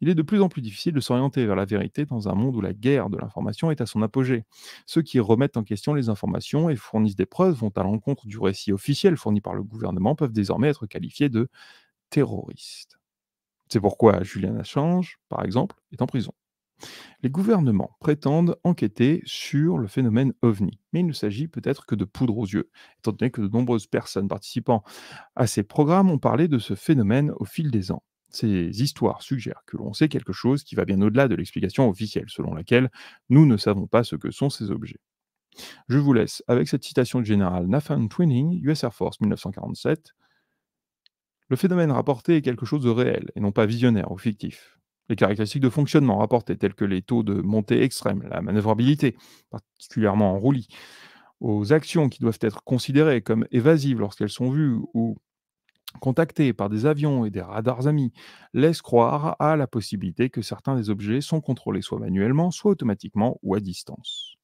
il est de plus en plus difficile de s'orienter vers la vérité dans un monde où la guerre de l'information est à son apogée. Ceux qui remettent en question les informations et fournissent des preuves vont à l'encontre du récit officiel fourni par le gouvernement peuvent désormais être qualifiés de terroristes. C'est pourquoi Julien Assange, par exemple, est en prison. Les gouvernements prétendent enquêter sur le phénomène ovni, mais il ne s'agit peut-être que de poudre aux yeux, étant donné que de nombreuses personnes participant à ces programmes ont parlé de ce phénomène au fil des ans. Ces histoires suggèrent que l'on sait quelque chose qui va bien au-delà de l'explication officielle, selon laquelle nous ne savons pas ce que sont ces objets. Je vous laisse avec cette citation du général Nathan Twining, US Air Force 1947. Le phénomène rapporté est quelque chose de réel et non pas visionnaire ou fictif. Les caractéristiques de fonctionnement rapportées, telles que les taux de montée extrême, la manœuvrabilité, particulièrement en roulis, aux actions qui doivent être considérées comme évasives lorsqu'elles sont vues ou contactés par des avions et des radars amis, laisse croire à la possibilité que certains des objets sont contrôlés soit manuellement, soit automatiquement ou à distance.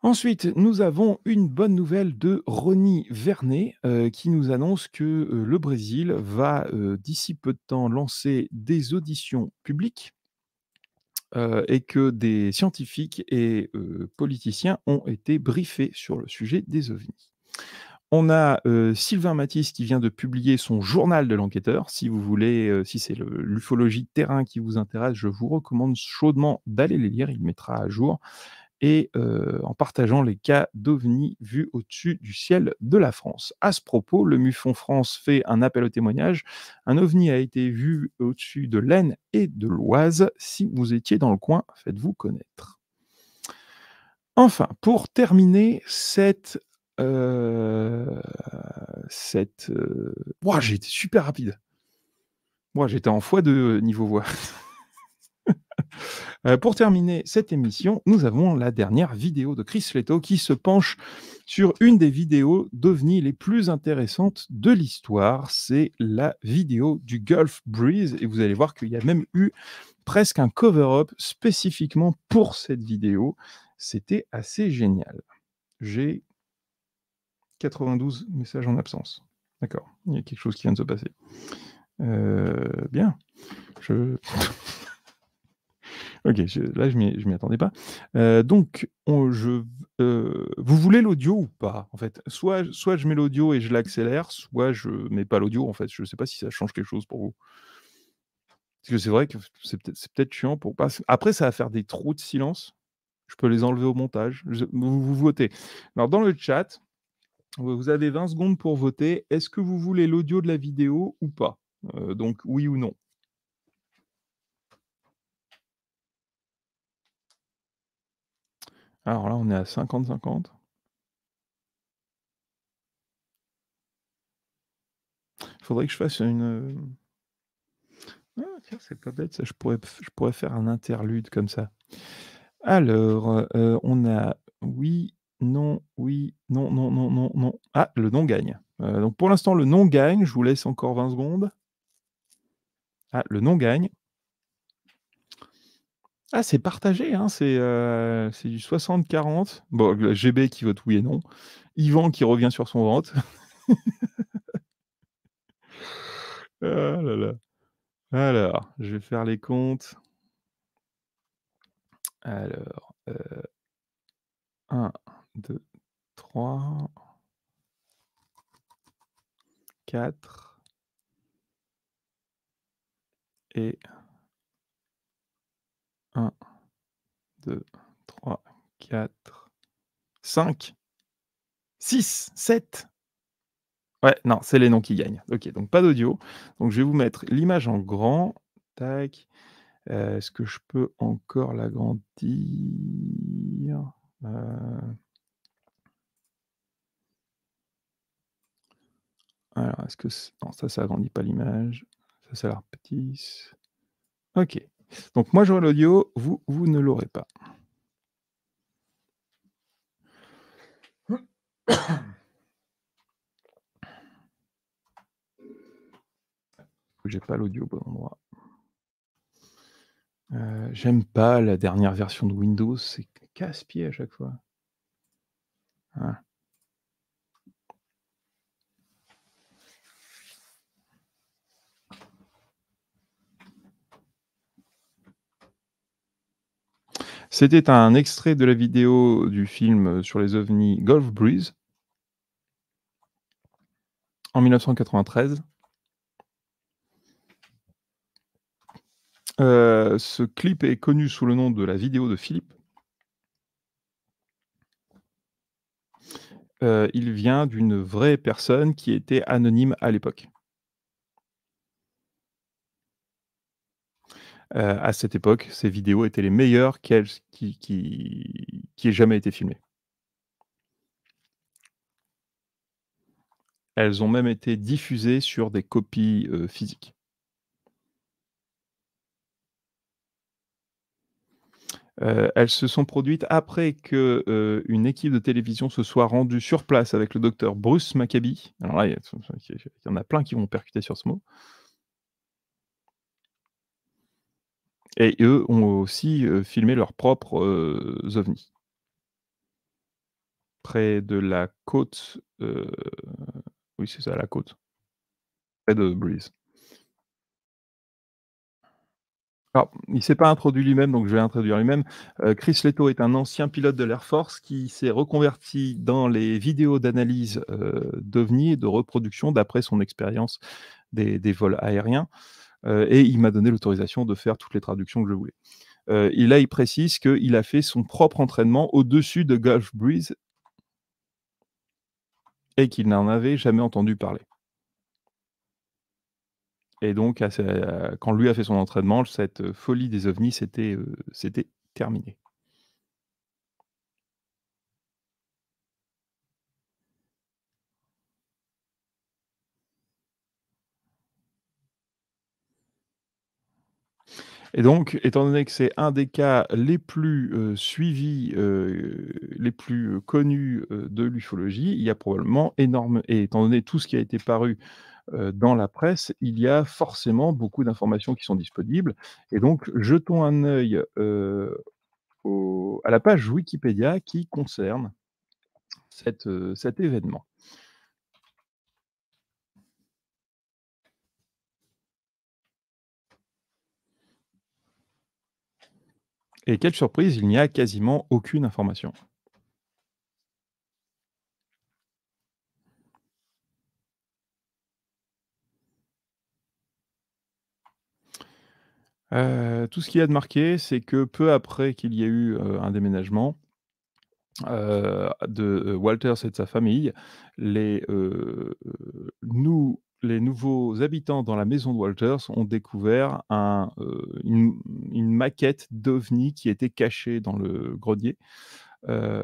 Ensuite, nous avons une bonne nouvelle de Ronnie Vernet euh, qui nous annonce que euh, le Brésil va euh, d'ici peu de temps lancer des auditions publiques et que des scientifiques et politiciens ont été briefés sur le sujet des ovnis. On a Sylvain Mathis qui vient de publier son journal de l'enquêteur. Si vous voulez, si c'est l'ufologie terrain qui vous intéresse, je vous recommande chaudement d'aller les lire. Il mettra à jour et en partageant les cas d'OVNI vus au-dessus du ciel de la France. À ce propos, le MUFON France fait un appel au témoignage. Un OVNI a été vu au-dessus de l'Aisne et de l'Oise. Si vous étiez dans le coin, faites-vous connaître. Enfin, pour terminer cette euh, cette. moi euh, j'ai été super rapide. Moi, j'étais en fois de niveau voix. Euh, pour terminer cette émission, nous avons la dernière vidéo de Chris Leto qui se penche sur une des vidéos d'OVNI les plus intéressantes de l'histoire. C'est la vidéo du Gulf Breeze. Et vous allez voir qu'il y a même eu presque un cover-up spécifiquement pour cette vidéo. C'était assez génial. J'ai 92 messages en absence. D'accord, il y a quelque chose qui vient de se passer. Euh, bien. Je... ok, là, je ne m'y attendais pas. Euh, donc, je, euh, vous voulez l'audio ou pas En fait, soit, soit je mets l'audio et je l'accélère, soit je ne mets pas l'audio. En fait, je ne sais pas si ça change quelque chose pour vous. Parce que c'est vrai que c'est peut-être chiant pour pas. Après, ça va faire des trous de silence. Je peux les enlever au montage. vous votez. Alors, dans le chat, vous avez 20 secondes pour voter. Est-ce que vous voulez l'audio de la vidéo ou pas euh, Donc oui ou non. Alors là, on est à 50-50. Il faudrait que je fasse une... Euh, ah, c'est pas bête, ça. Je pourrais, je pourrais faire un interlude comme ça. Alors, euh, on a oui, non, oui, non, non, non, non, non. Ah, le non gagne. Euh, donc pour l'instant, le non gagne. Je vous laisse encore 20 secondes. Ah, le non gagne. Ah, c'est partagé, hein, c'est euh, du 60-40. Bon, le GB qui vote oui et non. Yvan qui revient sur son vente. Ah Alors, je vais faire les comptes. Alors, 1, euh, 2, 3, 4 et 1, 2, 3, 4, 5, 6, 7. Ouais, non, c'est les noms qui gagnent. Ok, donc pas d'audio. Donc je vais vous mettre l'image en grand. Tac. Euh, Est-ce que je peux encore l'agrandir euh... Alors, est-ce que. Non, ça, ça agrandit pas l'image. Ça, ça la l'air Ok. Donc, moi, j'aurai l'audio. Vous, vous ne l'aurez pas. J'ai pas l'audio au bon endroit. Euh, j'aime pas la dernière version de Windows, c'est casse-pied à chaque fois. Voilà. Hein. C'était un extrait de la vidéo du film euh, sur les ovnis Golf Breeze en 1993. Euh, ce clip est connu sous le nom de la vidéo de Philippe. Euh, il vient d'une vraie personne qui était anonyme à l'époque. Euh, à cette époque, ces vidéos étaient les meilleures qu'elles, qui, aient jamais été filmées. Elles ont même été diffusées sur des copies euh, physiques. Euh, elles se sont produites après que équipe de télévision se soit rendue sur place avec le docteur Bruce Maccabi. Alors là, il y en a plein qui vont percuter sur ce mot. Et eux ont aussi euh, filmé leurs propres euh, ovnis. Près de la côte. Euh, oui, c'est ça, la côte. Près de Breeze. Alors, il ne s'est pas introduit lui-même, donc je vais l'introduire lui-même. Chris Leto est un ancien pilote de l'Air Force qui s'est reconverti dans les vidéos d'analyse d'ovnis et de reproduction d'après son expérience des, vols aériens. Euh, et il m'a donné l'autorisation de faire toutes les traductions que je voulais. Euh, et là, il précise qu'il a fait son propre entraînement au-dessus de Gulf Breeze et qu'il n'en avait jamais entendu parler. Et donc, quand lui a fait son entraînement, cette folie des ovnis, c'était euh, terminée. Et donc, étant donné que c'est un des cas les plus euh, suivis, euh, les plus euh, connus de l'ufologie, il y a probablement énorme, et étant donné tout ce qui a été paru dans la presse, il y a forcément beaucoup d'informations qui sont disponibles. Et donc, jetons un œil à la page Wikipédia qui concerne cet événement. Et quelle surprise, il n'y a quasiment aucune information. Euh, tout ce qu'il y a de marqué, c'est que peu après qu'il y ait eu euh, un déménagement euh, de Walters et de sa famille, les, nous, les nouveaux habitants dans la maison de Walters ont découvert euh, une, maquette d'OVNI qui était cachée dans le grenier. Euh,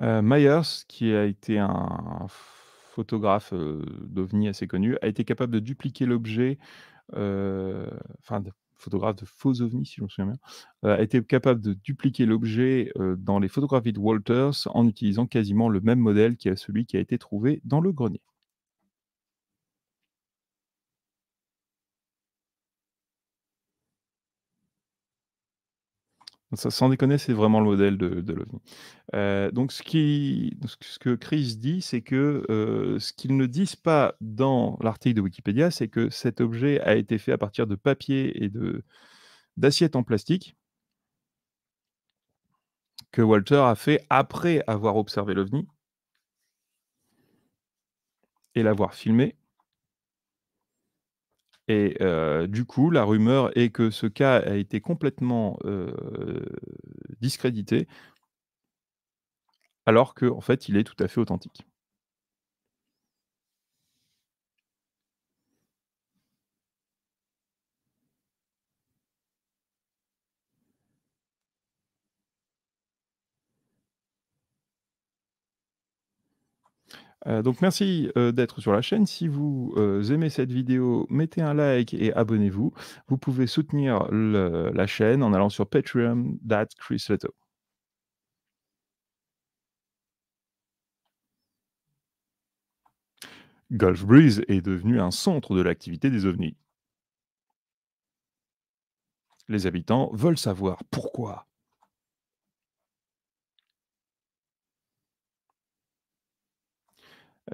euh, Myers, qui a été un photographe d'OVNI assez connu, a été capable de dupliquer l'objet, enfin de photographe de faux ovnis, si je me souviens bien, euh, a été capable de dupliquer l'objet euh, dans les photographies de Walters en utilisant quasiment le même modèle qui celui qui a été trouvé dans le grenier. Ça, sans déconner, c'est vraiment le modèle de, l'OVNI. Euh, donc, ce, que Chris dit, c'est que euh, ce qu'ils ne disent pas dans l'article de Wikipédia, c'est que cet objet a été fait à partir de papier et d'assiettes en plastique que Walter a fait après avoir observé l'OVNI et l'avoir filmé et euh, du coup, la rumeur est que ce cas a été complètement euh, discrédité, alors qu'en en fait, il est tout à fait authentique. Euh, donc merci euh, d'être sur la chaîne. Si vous euh, aimez cette vidéo, mettez un like et abonnez-vous. Vous pouvez soutenir la chaîne en allant sur patreon.Chrisletto. Gulf Breeze est devenu un centre de l'activité des ovnis. Les habitants veulent savoir pourquoi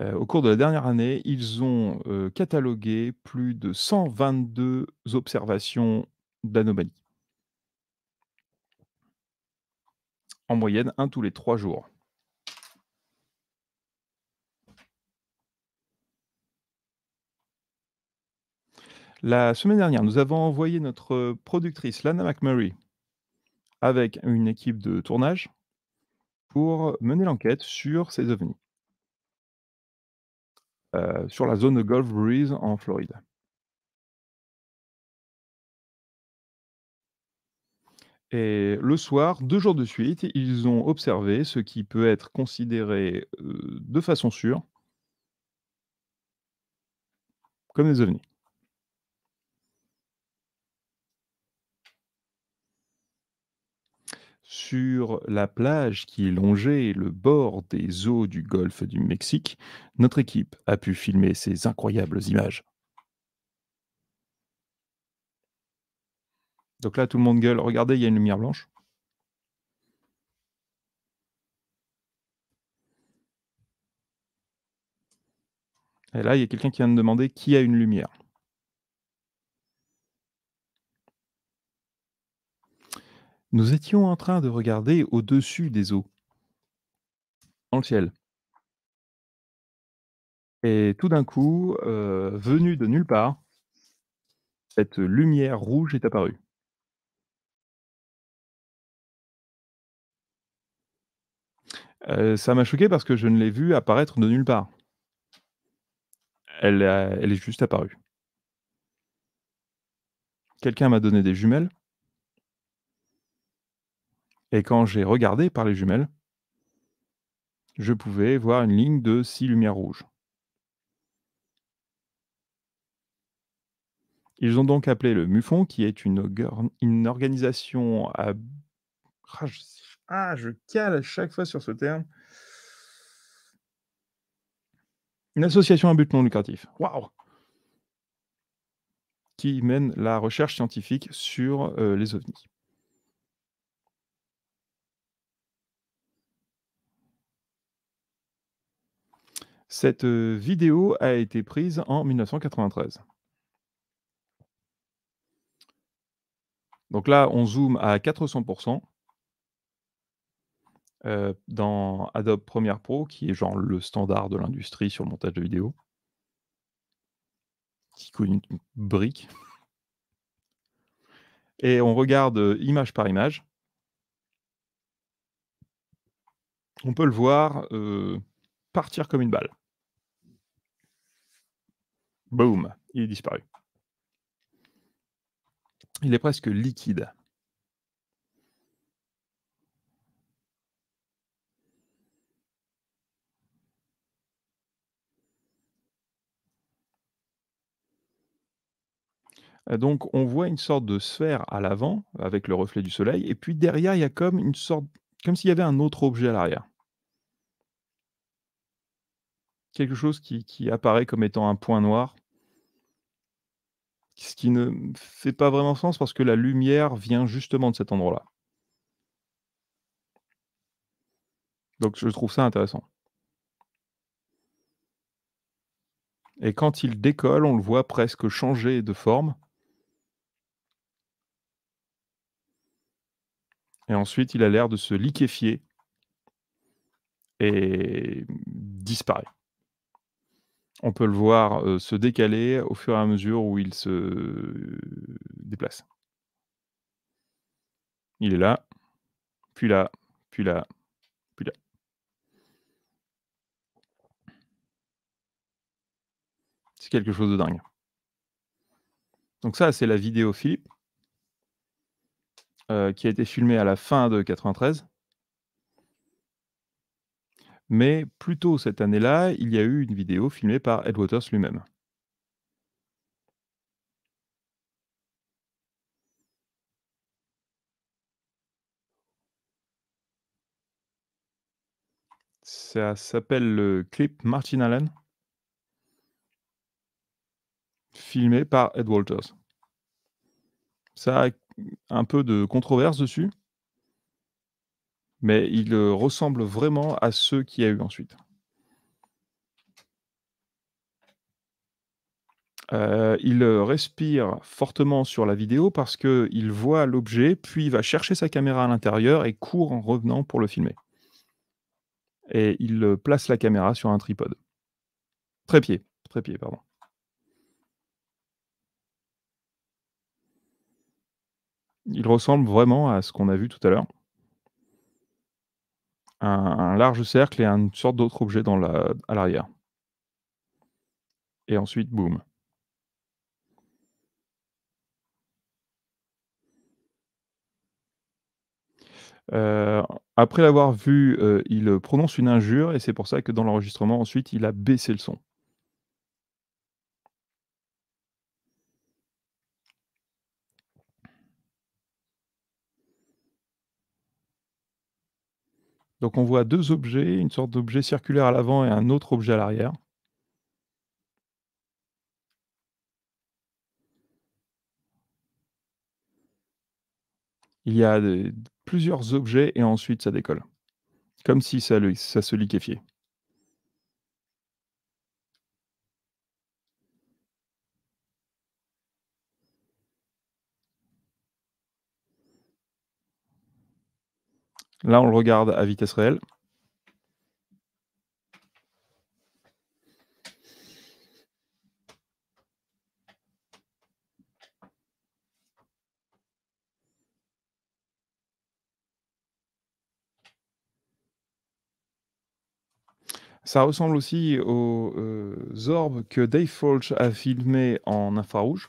Euh, au cours de la dernière année, ils ont euh, catalogué plus de 122 observations d'anomalies. En moyenne, un tous les trois jours. La semaine dernière, nous avons envoyé notre productrice Lana McMurray avec une équipe de tournage pour mener l'enquête sur ces ovnis. Euh, sur la zone de Gulf Breeze en Floride. Et le soir, deux jours de suite, ils ont observé ce qui peut être considéré euh, de façon sûre comme des ovnis. Sur la plage qui longeait le bord des eaux du golfe du Mexique, notre équipe a pu filmer ces incroyables images. Donc là, tout le monde gueule. Regardez, il y a une lumière blanche. Et là, il y a quelqu'un qui vient de demander qui a une lumière. Nous étions en train de regarder au-dessus des eaux, dans le ciel. Et tout d'un coup, euh, venue de nulle part, cette lumière rouge est apparue. Euh, ça m'a choqué parce que je ne l'ai vue apparaître de nulle part. elle euh, est juste apparue. Quelqu'un m'a donné des jumelles. Et quand j'ai regardé par les jumelles, je pouvais voir une ligne de six lumières rouges. Ils ont donc appelé le MUFON, qui est une, organisation à... Ah, ah je... cale à chaque fois sur ce terme. Une association à but non lucratif. Waouh Qui mène la recherche scientifique sur euh, les ovnis. Cette vidéo a été prise en 1993. Donc là, on zoome à 400% dans Adobe Premiere Pro, qui est genre le standard de l'industrie sur le montage de vidéo, qui coûte une brique. Et on regarde image par image. On peut le voir, partir comme une balle. Boum, il est disparu. Il est presque liquide. Donc on voit une sorte de sphère à l'avant avec le reflet du soleil, et puis derrière il y a comme une sorte, comme s'il y avait un autre objet à l'arrière quelque chose qui, apparaît comme étant un point noir, ce qui ne fait pas vraiment sens parce que la lumière vient justement de cet endroit-là. Donc je trouve ça intéressant. Et quand il décolle, on le voit presque changer de forme. Et ensuite, il a l'air de se liquéfier et disparaît on peut le voir se décaler au fur et à mesure où il se déplace. Il est là, puis là, puis là, puis là. C'est quelque chose de dingue. Donc ça, c'est la vidéo Philippe, qui a été filmée à la fin de 93. Mais plus tôt cette année-là, il y a eu une vidéo filmée par Ed Waters lui-même. Ça s'appelle le clip Martin Allen, filmé par Ed Walters. Ça a un peu de controverse dessus, mais il euh, ressemble vraiment à ceux qu'il y a eu ensuite. Euh, il euh, respire fortement sur la vidéo parce qu'il voit l'objet, puis il va chercher sa caméra à l'intérieur et court en revenant pour le filmer. Et il place la caméra sur un tripode. Trépied, trépied, pardon. Il ressemble vraiment à ce qu'on a vu tout à l'heure un, large cercle et une sorte d'autre objet dans la, à l'arrière. Et ensuite, boum. Euh, après l'avoir vu, euh, il prononce une injure et c'est pour ça que dans l'enregistrement, ensuite, il a baissé le son. Donc on voit deux objets, une sorte d'objet circulaire à l'avant et un autre objet à l'arrière. Il y a plusieurs objets et ensuite ça décolle, comme si ça se liquéfiait. Là, on le regarde à vitesse réelle. Ça ressemble aussi aux euh, orbes que Dave Folch a filmé en infrarouge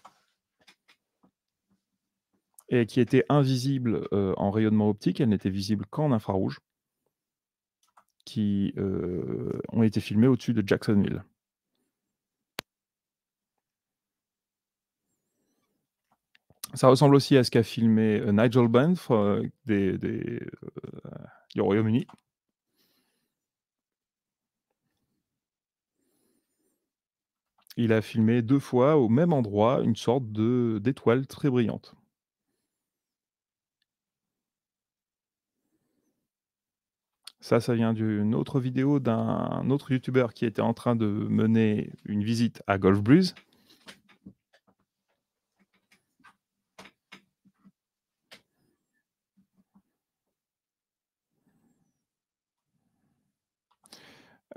et qui était invisible en rayonnement optique, elle n'était visible qu'en infrarouge, qui ont été filmés au-dessus de Jacksonville. Ça ressemble aussi à ce qu'a filmé Nigel Banff du Royaume-Uni. il a filmé deux fois au même endroit une sorte d'étoile très brillante. Ça, ça vient d'une autre vidéo d'un autre YouTuber qui était en train de mener une visite à Golf Breeze.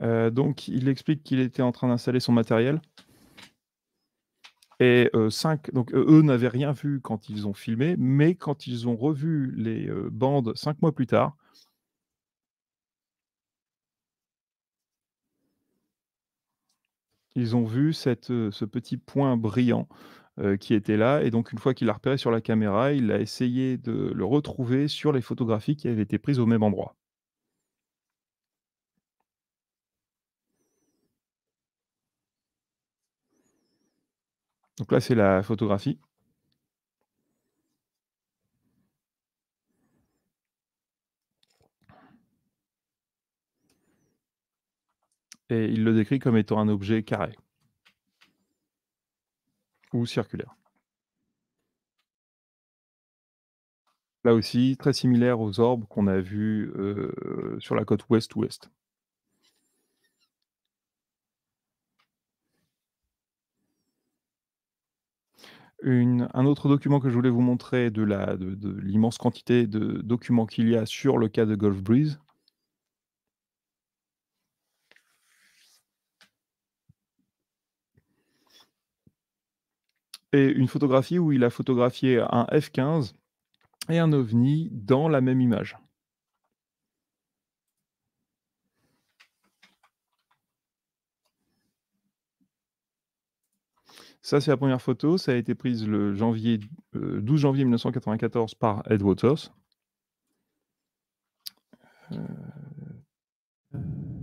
Euh, donc, il explique qu'il était en train d'installer son matériel. Et euh, cinq, donc, euh, eux n'avaient rien vu quand ils ont filmé, mais quand ils ont revu les bandes cinq mois plus tard, ils ont vu euh, ce petit point brillant euh, qui était là. Et donc, une fois qu'il l'a repéré sur la caméra, il a essayé de le retrouver sur les photographies qui avaient été prises au même endroit. Donc là, c'est la photographie. et il le décrit comme étant un objet carré ou circulaire. Là aussi, très similaire aux orbes qu'on a vus euh, sur la côte ouest-ouest. un autre document que je voulais vous montrer de l'immense de, quantité de documents qu'il y a sur le cas de Gulf Breeze, et une photographie où il a photographié un F-15 et un ovni dans la même image. Ça, c'est la première photo. Ça a été prise le janvier, 12 euh, janvier 1994 par Ed Waters. Euh,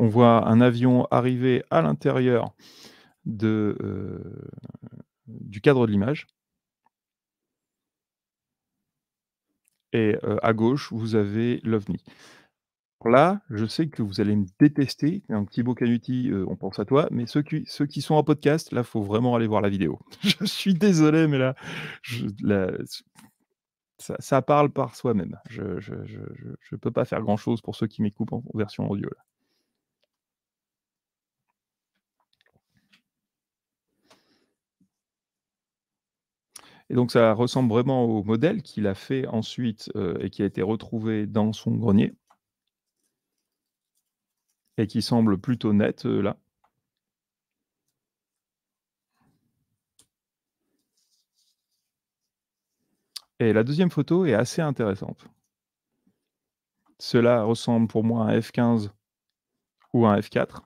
on voit un avion arriver à l'intérieur euh, du cadre de l'image. Et euh, à gauche, vous avez l'OVNI. Là, je sais que vous allez me détester. Un petit Canuti, euh, on pense à toi. Mais ceux qui, ceux qui sont en podcast, là, faut vraiment aller voir la vidéo. je suis désolé, mais là, ça, parle par soi-même. Je ne peux pas faire grand-chose pour ceux qui m'écoutent en version audio. Et donc, ça ressemble vraiment au modèle qu'il a fait ensuite euh, et qui a été retrouvé dans son grenier et qui semble plutôt net euh, là. Et la deuxième photo est assez intéressante. Cela ressemble pour moi à un F15 ou un F4.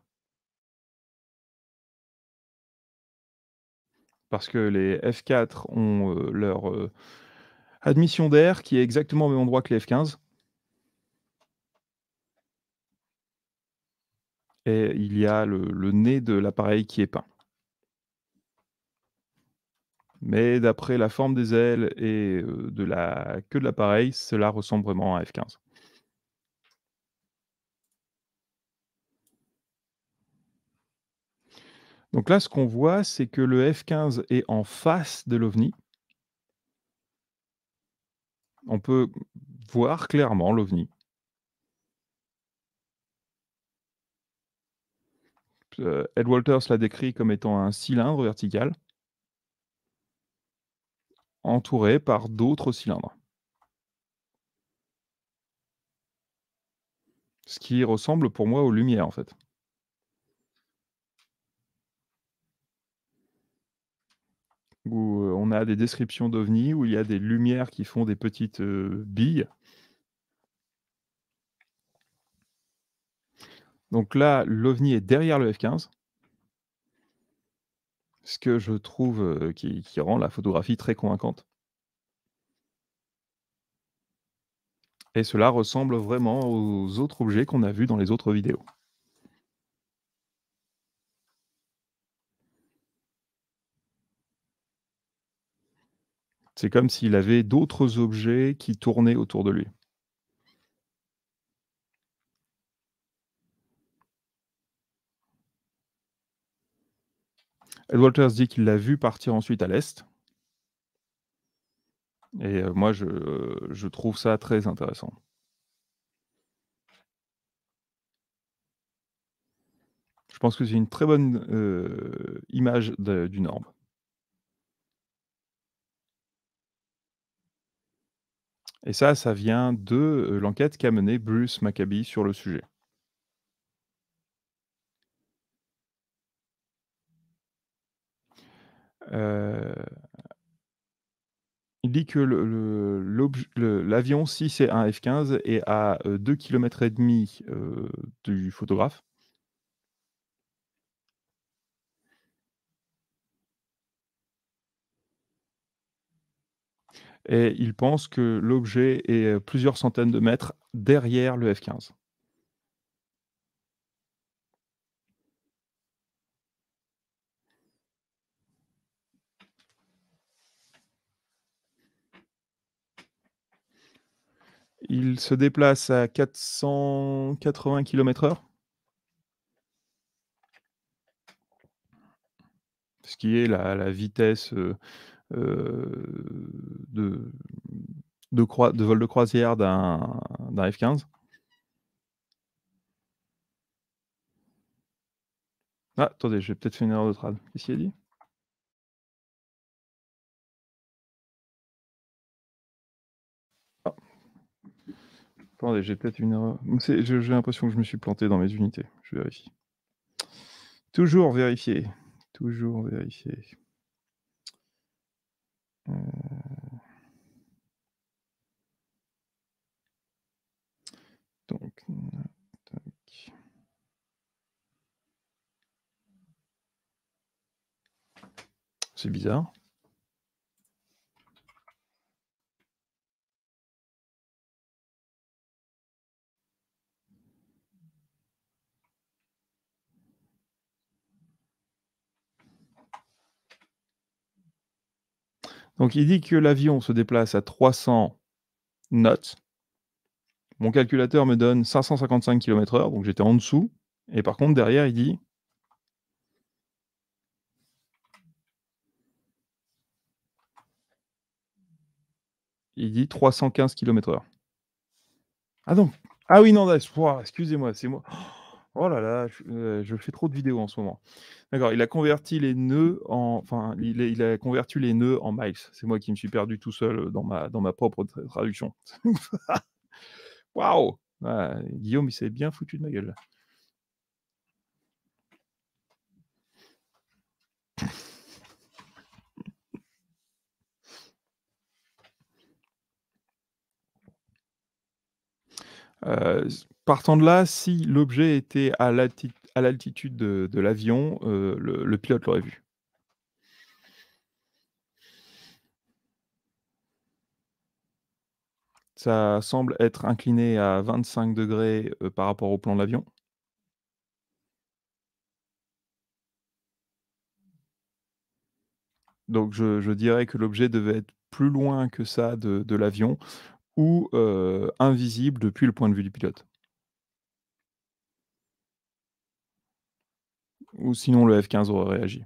parce que les F4 ont euh, leur euh, admission d'air qui est exactement au même endroit que les F15. Et il y a le, le nez de l'appareil qui est peint. Mais d'après la forme des ailes et euh, de la queue de l'appareil, cela ressemble vraiment à F15. Donc là, ce qu'on voit, c'est que le F-15 est en face de l'OVNI. On peut voir clairement l'OVNI. Euh, Ed Walters l'a décrit comme étant un cylindre vertical entouré par d'autres cylindres. Ce qui ressemble pour moi aux lumières en fait. où euh, on a des descriptions d'ovnis, où il y a des lumières qui font des petites euh, billes. Donc là, l'OVNI est derrière le F-15. Ce que je trouve euh, qui, qui, rend la photographie très convaincante. Et cela ressemble vraiment aux autres objets qu'on a vus dans les autres vidéos. C'est comme s'il avait d'autres objets qui tournaient autour de lui. Ed Walters dit qu'il l'a vu partir ensuite à l'est. Et euh, moi, je, trouve ça très intéressant. Je pense que c'est une très bonne euh, image du d'une Et ça, ça vient de l'enquête qu'a menée Bruce Maccabi sur le sujet. Il dit que l'avion le, l'avion 6 C1 F15 est à 2,5 km et demi du photographe. et il pense que l'objet est euh, plusieurs centaines de mètres derrière le F-15. Il se déplace à 480 km/h. Ce qui est la, vitesse euh, euh, de, de, vol de croisière d'un F-15. Ah, attendez, j'ai peut-être fait une erreur de trad. Qu'est-ce a dit ah. Attendez, j'ai peut-être une erreur. J'ai l'impression que je me suis planté dans mes unités. Je vérifie. Toujours vérifier. Toujours vérifier. Euh, donc, donc, C'est bizarre. Donc il dit que l'avion se déplace à 300 knots. Mon calculateur me donne 555 km/h, donc j'étais en dessous. Et par contre, derrière, il dit il dit 315 km/h. Ah non, ah oui, non, excusez-moi, c'est moi. Oh Oh là là, euh, je, fais trop de vidéos en ce moment. D'accord, il a converti les nœuds en, enfin, il, a converti les nœuds en miles. C'est moi qui me suis perdu tout seul euh, dans ma, dans ma propre traduction. Waouh, ah, Guillaume, il s'est bien foutu de ma gueule. Euh, partant de là, si l'objet était à l'altitude de, l'avion, euh, le, pilote l'aurait vu. Ça semble être incliné à 25 degrés euh, par rapport au plan de l'avion. Donc je, dirais que l'objet devait être plus loin que ça de, l'avion ou euh, invisible depuis le point de vue du pilote. ou sinon le F15 aura réagi.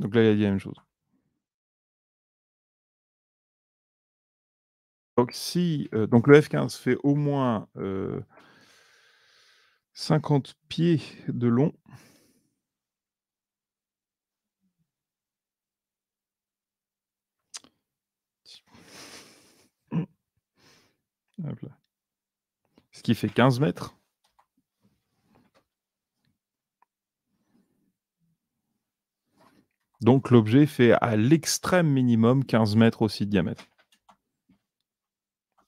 Donc là, il y a dit la même chose. Donc, si, euh, donc le F15 fait au moins 50 euh, pieds de long. Hum. Ce qui fait 15 mètres. Donc l'objet fait à l'extrême minimum 15 mètres aussi de diamètre.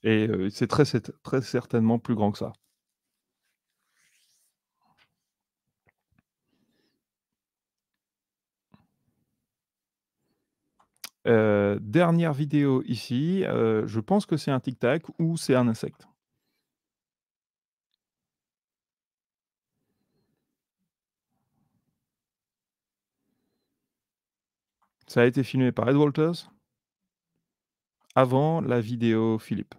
Et c'est très, certainement plus grand que ça. dernière vidéo ici, je pense que c'est un tic-tac ou c'est un insecte. Ça a été filmé par Ed Walters avant la vidéo Philippe.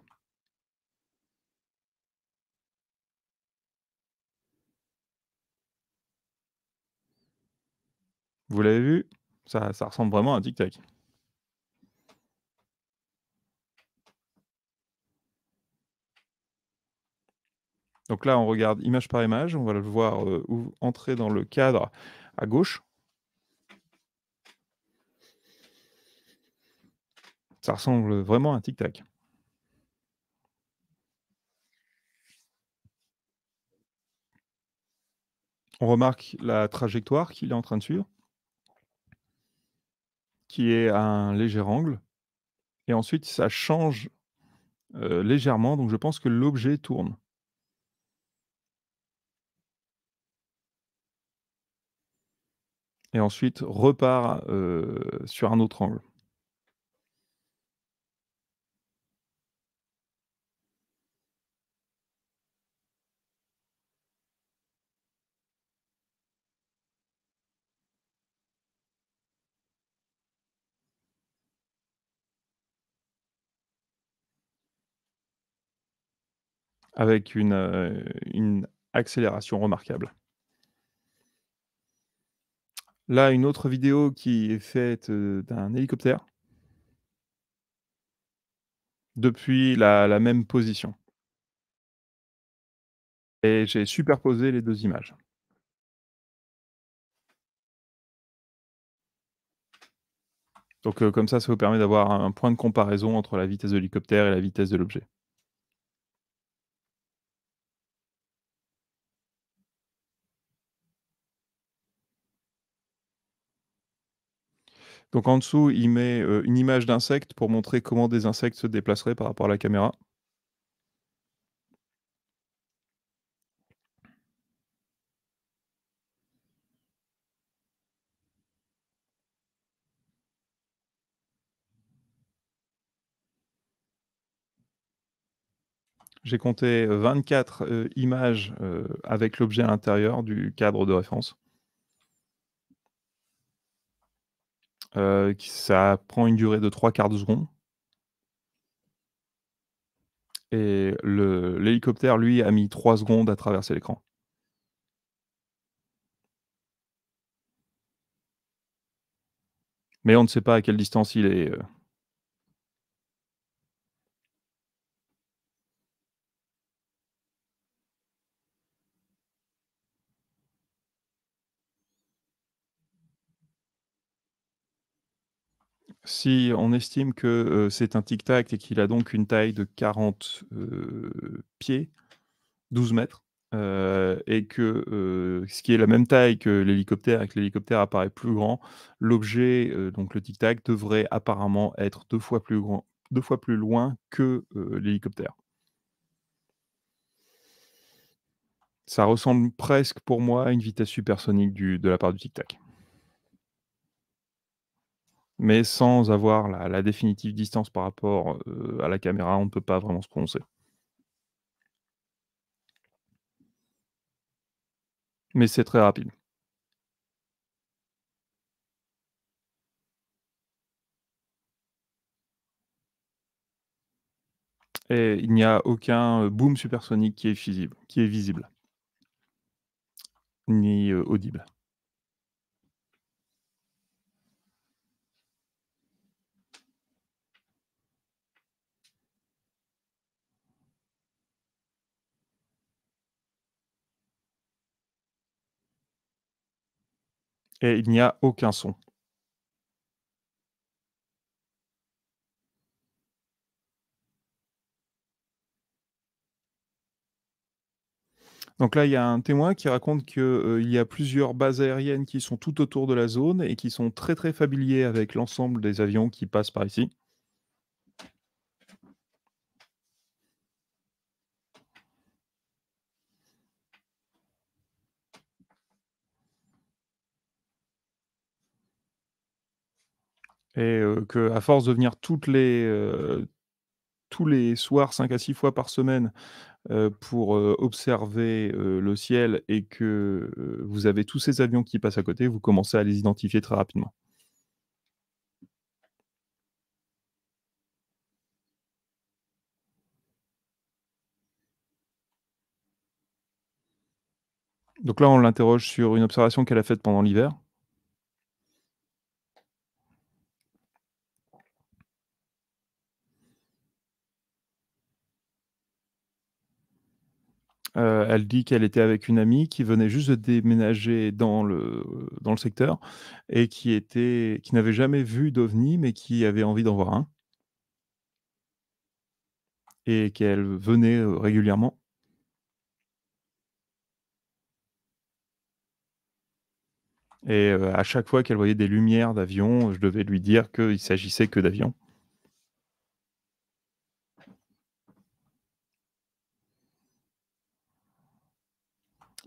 Vous l'avez vu ça, ressemble vraiment à un tic-tac. Donc là, on regarde image par image. On va le voir euh, entrer dans le cadre à gauche. Ça ressemble vraiment à un tic-tac. On remarque la trajectoire qu'il est en train de suivre qui est à un léger angle. Et ensuite, ça change légèrement. Donc, je pense que l'objet tourne. Et ensuite, repart sur un autre angle. avec euh, une, accélération remarquable. Là, une autre vidéo qui est faite euh, d'un hélicoptère depuis la, même position. Et j'ai superposé les deux images. Donc euh, comme ça, ça vous permet d'avoir un point de comparaison entre la vitesse de l'hélicoptère et la vitesse de l'objet. Donc en dessous, il met euh, une image d'insecte pour montrer comment des insectes se déplaceraient par rapport à la caméra. J'ai compté 24 euh, images euh, avec l'objet à l'intérieur du cadre de référence. Euh, ça prend une durée de trois quarts de seconde. Et l'hélicoptère, lui, a mis trois secondes à traverser l'écran. Mais on ne sait pas à quelle distance il est. Euh, Si on estime que euh, c'est un tic-tac et qu'il a donc une taille de 40 euh, pieds, 12 mètres, euh, et que ce qui est la même taille que l'hélicoptère et que l'hélicoptère apparaît plus grand, l'objet, donc le tic-tac, devrait apparemment être deux fois plus grand, deux fois plus loin que l'hélicoptère. Ça ressemble presque pour moi à une vitesse supersonique de la part du tic-tac mais sans avoir la, définitive distance par rapport euh, à la caméra, on ne peut pas vraiment se prononcer. Mais c'est très rapide. Et il n'y a aucun euh, boom supersonique qui est visible, qui est visible ni euh, audible. et il n'y a aucun son. Donc là, il y a un témoin qui raconte qu'il euh, y a plusieurs bases aériennes qui sont tout autour de la zone et qui sont très très familiers avec l'ensemble des avions qui passent par ici. Et que à force de venir toutes les, tous les soirs, cinq à six fois par semaine, pour observer le ciel et que vous avez tous ces avions qui passent à côté, vous commencez à les identifier très rapidement. Donc là, on l'interroge sur une observation qu'elle a faite pendant l'hiver. Euh, elle dit qu'elle était avec une amie qui venait juste de déménager dans le, dans le secteur et qui, était, qui n'avait jamais vu d'OVNI, mais qui avait envie d'en voir un. Et qu'elle venait euh, régulièrement. Et euh, à chaque fois qu'elle voyait des lumières d'avion, je devais lui dire qu'il s'agissait que d'avions.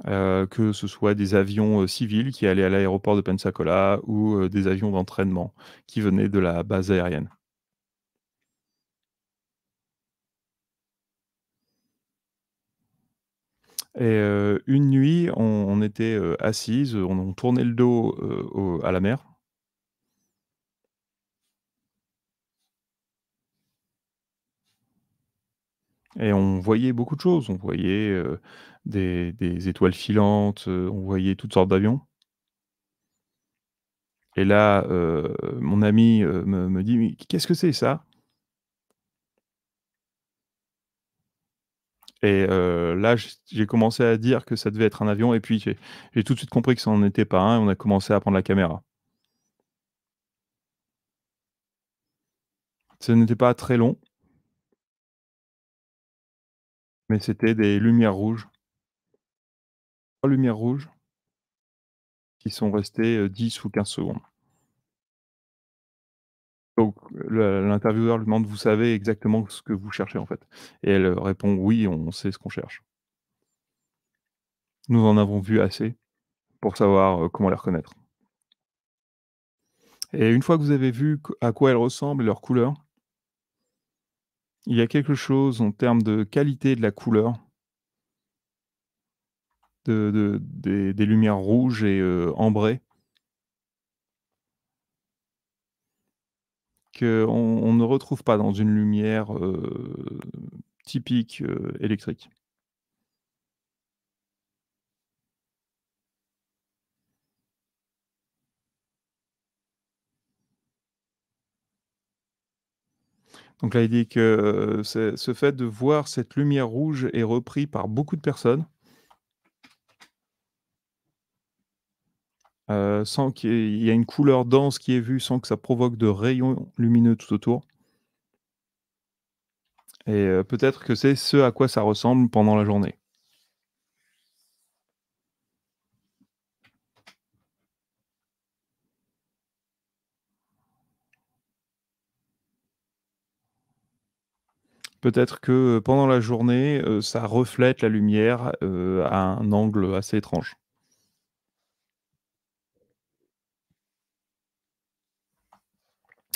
Euh, que ce soit des avions euh, civils qui allaient à l'aéroport de Pensacola ou euh, des avions d'entraînement qui venaient de la base aérienne. Et une nuit, on, était assise, on, tournait le dos à la mer. Et on voyait beaucoup de choses. On voyait des, étoiles filantes, euh, on voyait toutes sortes d'avions. Et là, euh, mon ami euh, me, dit « dit, qu'est-ce que c'est ça Et là, j'ai commencé à dire que ça devait être un avion, et puis j'ai tout de suite compris que ça n'en était pas un, et on a commencé à prendre la caméra. Ce n'était pas très long, mais c'était des lumières rouges lumière rouge qui sont restées 10 euh, ou 15 secondes. Donc l'intervieweur lui demande Vous savez exactement ce que vous cherchez en fait Et elle euh, répond Oui, on sait ce qu'on cherche. Nous en avons vu assez pour savoir euh, comment les reconnaître. Et une fois que vous avez vu à quoi elles ressemblent et leur couleur, il y a quelque chose en termes de qualité de la couleur des, lumières rouges et euh, ambrées. qu'on ne retrouve pas dans une lumière euh, typique euh, électrique. Donc là, il dit que ce fait de voir cette lumière rouge est repris par beaucoup de personnes. Euh, sans qu'il y ait une couleur dense qui est vue, sans que ça provoque de rayons lumineux tout autour. Et euh, peut-être que c'est ce à quoi ça ressemble pendant la journée. Peut-être que euh, pendant la journée, ça reflète la lumière à un angle assez étrange.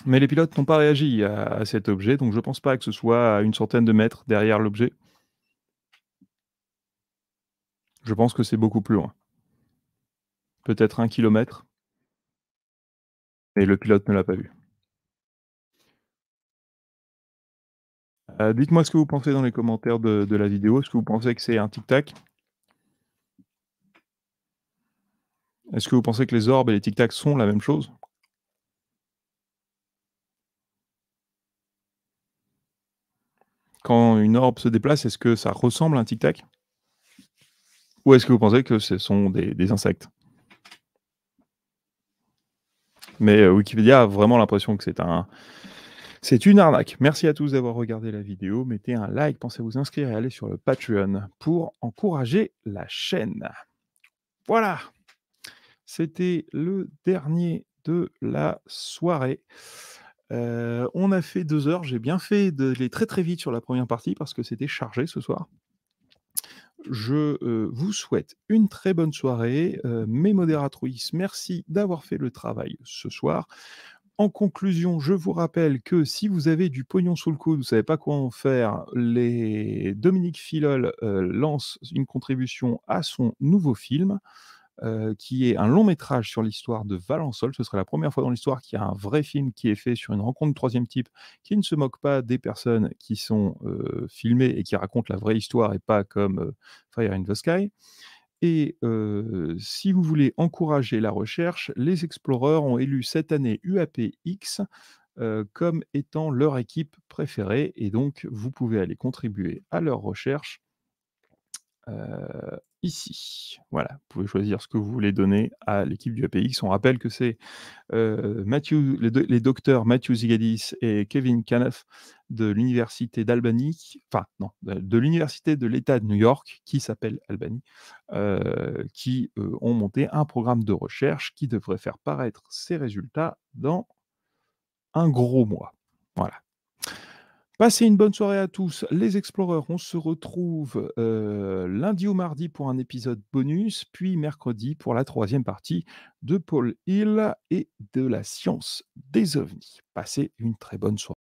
Mais les pilotes n'ont pas réagi à, cet objet, donc je ne pense pas que ce soit à une centaine de mètres derrière l'objet. Je pense que c'est beaucoup plus loin. Peut-être un kilomètre. Mais le pilote ne l'a pas vu. Euh, dites-moi ce que vous pensez dans les commentaires de, de la vidéo. Est-ce que vous pensez que c'est un tic-tac Est-ce que vous pensez que les orbes et les tic-tacs sont la même chose quand une orbe se déplace, est-ce que ça ressemble à un tic-tac Ou est-ce que vous pensez que ce sont des, insectes Mais euh, Wikipédia a vraiment l'impression que c'est un... C'est une arnaque. Merci à tous d'avoir regardé la vidéo. Mettez un like, pensez à vous inscrire et allez sur le Patreon pour encourager la chaîne. Voilà. C'était le dernier de la soirée. Euh, on a fait deux heures. J'ai bien fait d'aller très très vite sur la première partie parce que c'était chargé ce soir. Je euh, vous souhaite une très bonne soirée. Euh, mes modératrices, merci d'avoir fait le travail ce soir. En conclusion, je vous rappelle que si vous avez du pognon sous le coude, vous ne savez pas quoi en faire, les Dominique Filol lance une contribution à son nouveau film. Euh, qui est un long métrage sur l'histoire de Valençol. Ce serait la première fois dans l'histoire qu'il y a un vrai film qui est fait sur une rencontre de troisième type qui ne se moque pas des personnes qui sont euh, filmées et qui racontent la vraie histoire et pas comme euh, Fire in the Sky. Et si vous voulez encourager la recherche, les exploreurs ont élu cette année UAPX comme étant leur équipe préférée. Et donc, vous pouvez aller contribuer à leur recherche euh, ici. Voilà, vous pouvez choisir ce que vous voulez donner à l'équipe du APX. On rappelle que c'est euh, les, docteurs Matthew Zigadis et Kevin Canoff de l'université d'Albany, enfin non, de l'université de l'État de New York, qui s'appelle Albany, euh, qui ont monté un programme de recherche qui devrait faire paraître ses résultats dans un gros mois. Voilà. Passez une bonne soirée à tous, les exploreurs. On se retrouve euh, lundi ou mardi pour un épisode bonus, puis mercredi pour la troisième partie de Paul Hill et de la science des ovnis. Passez une très bonne soirée.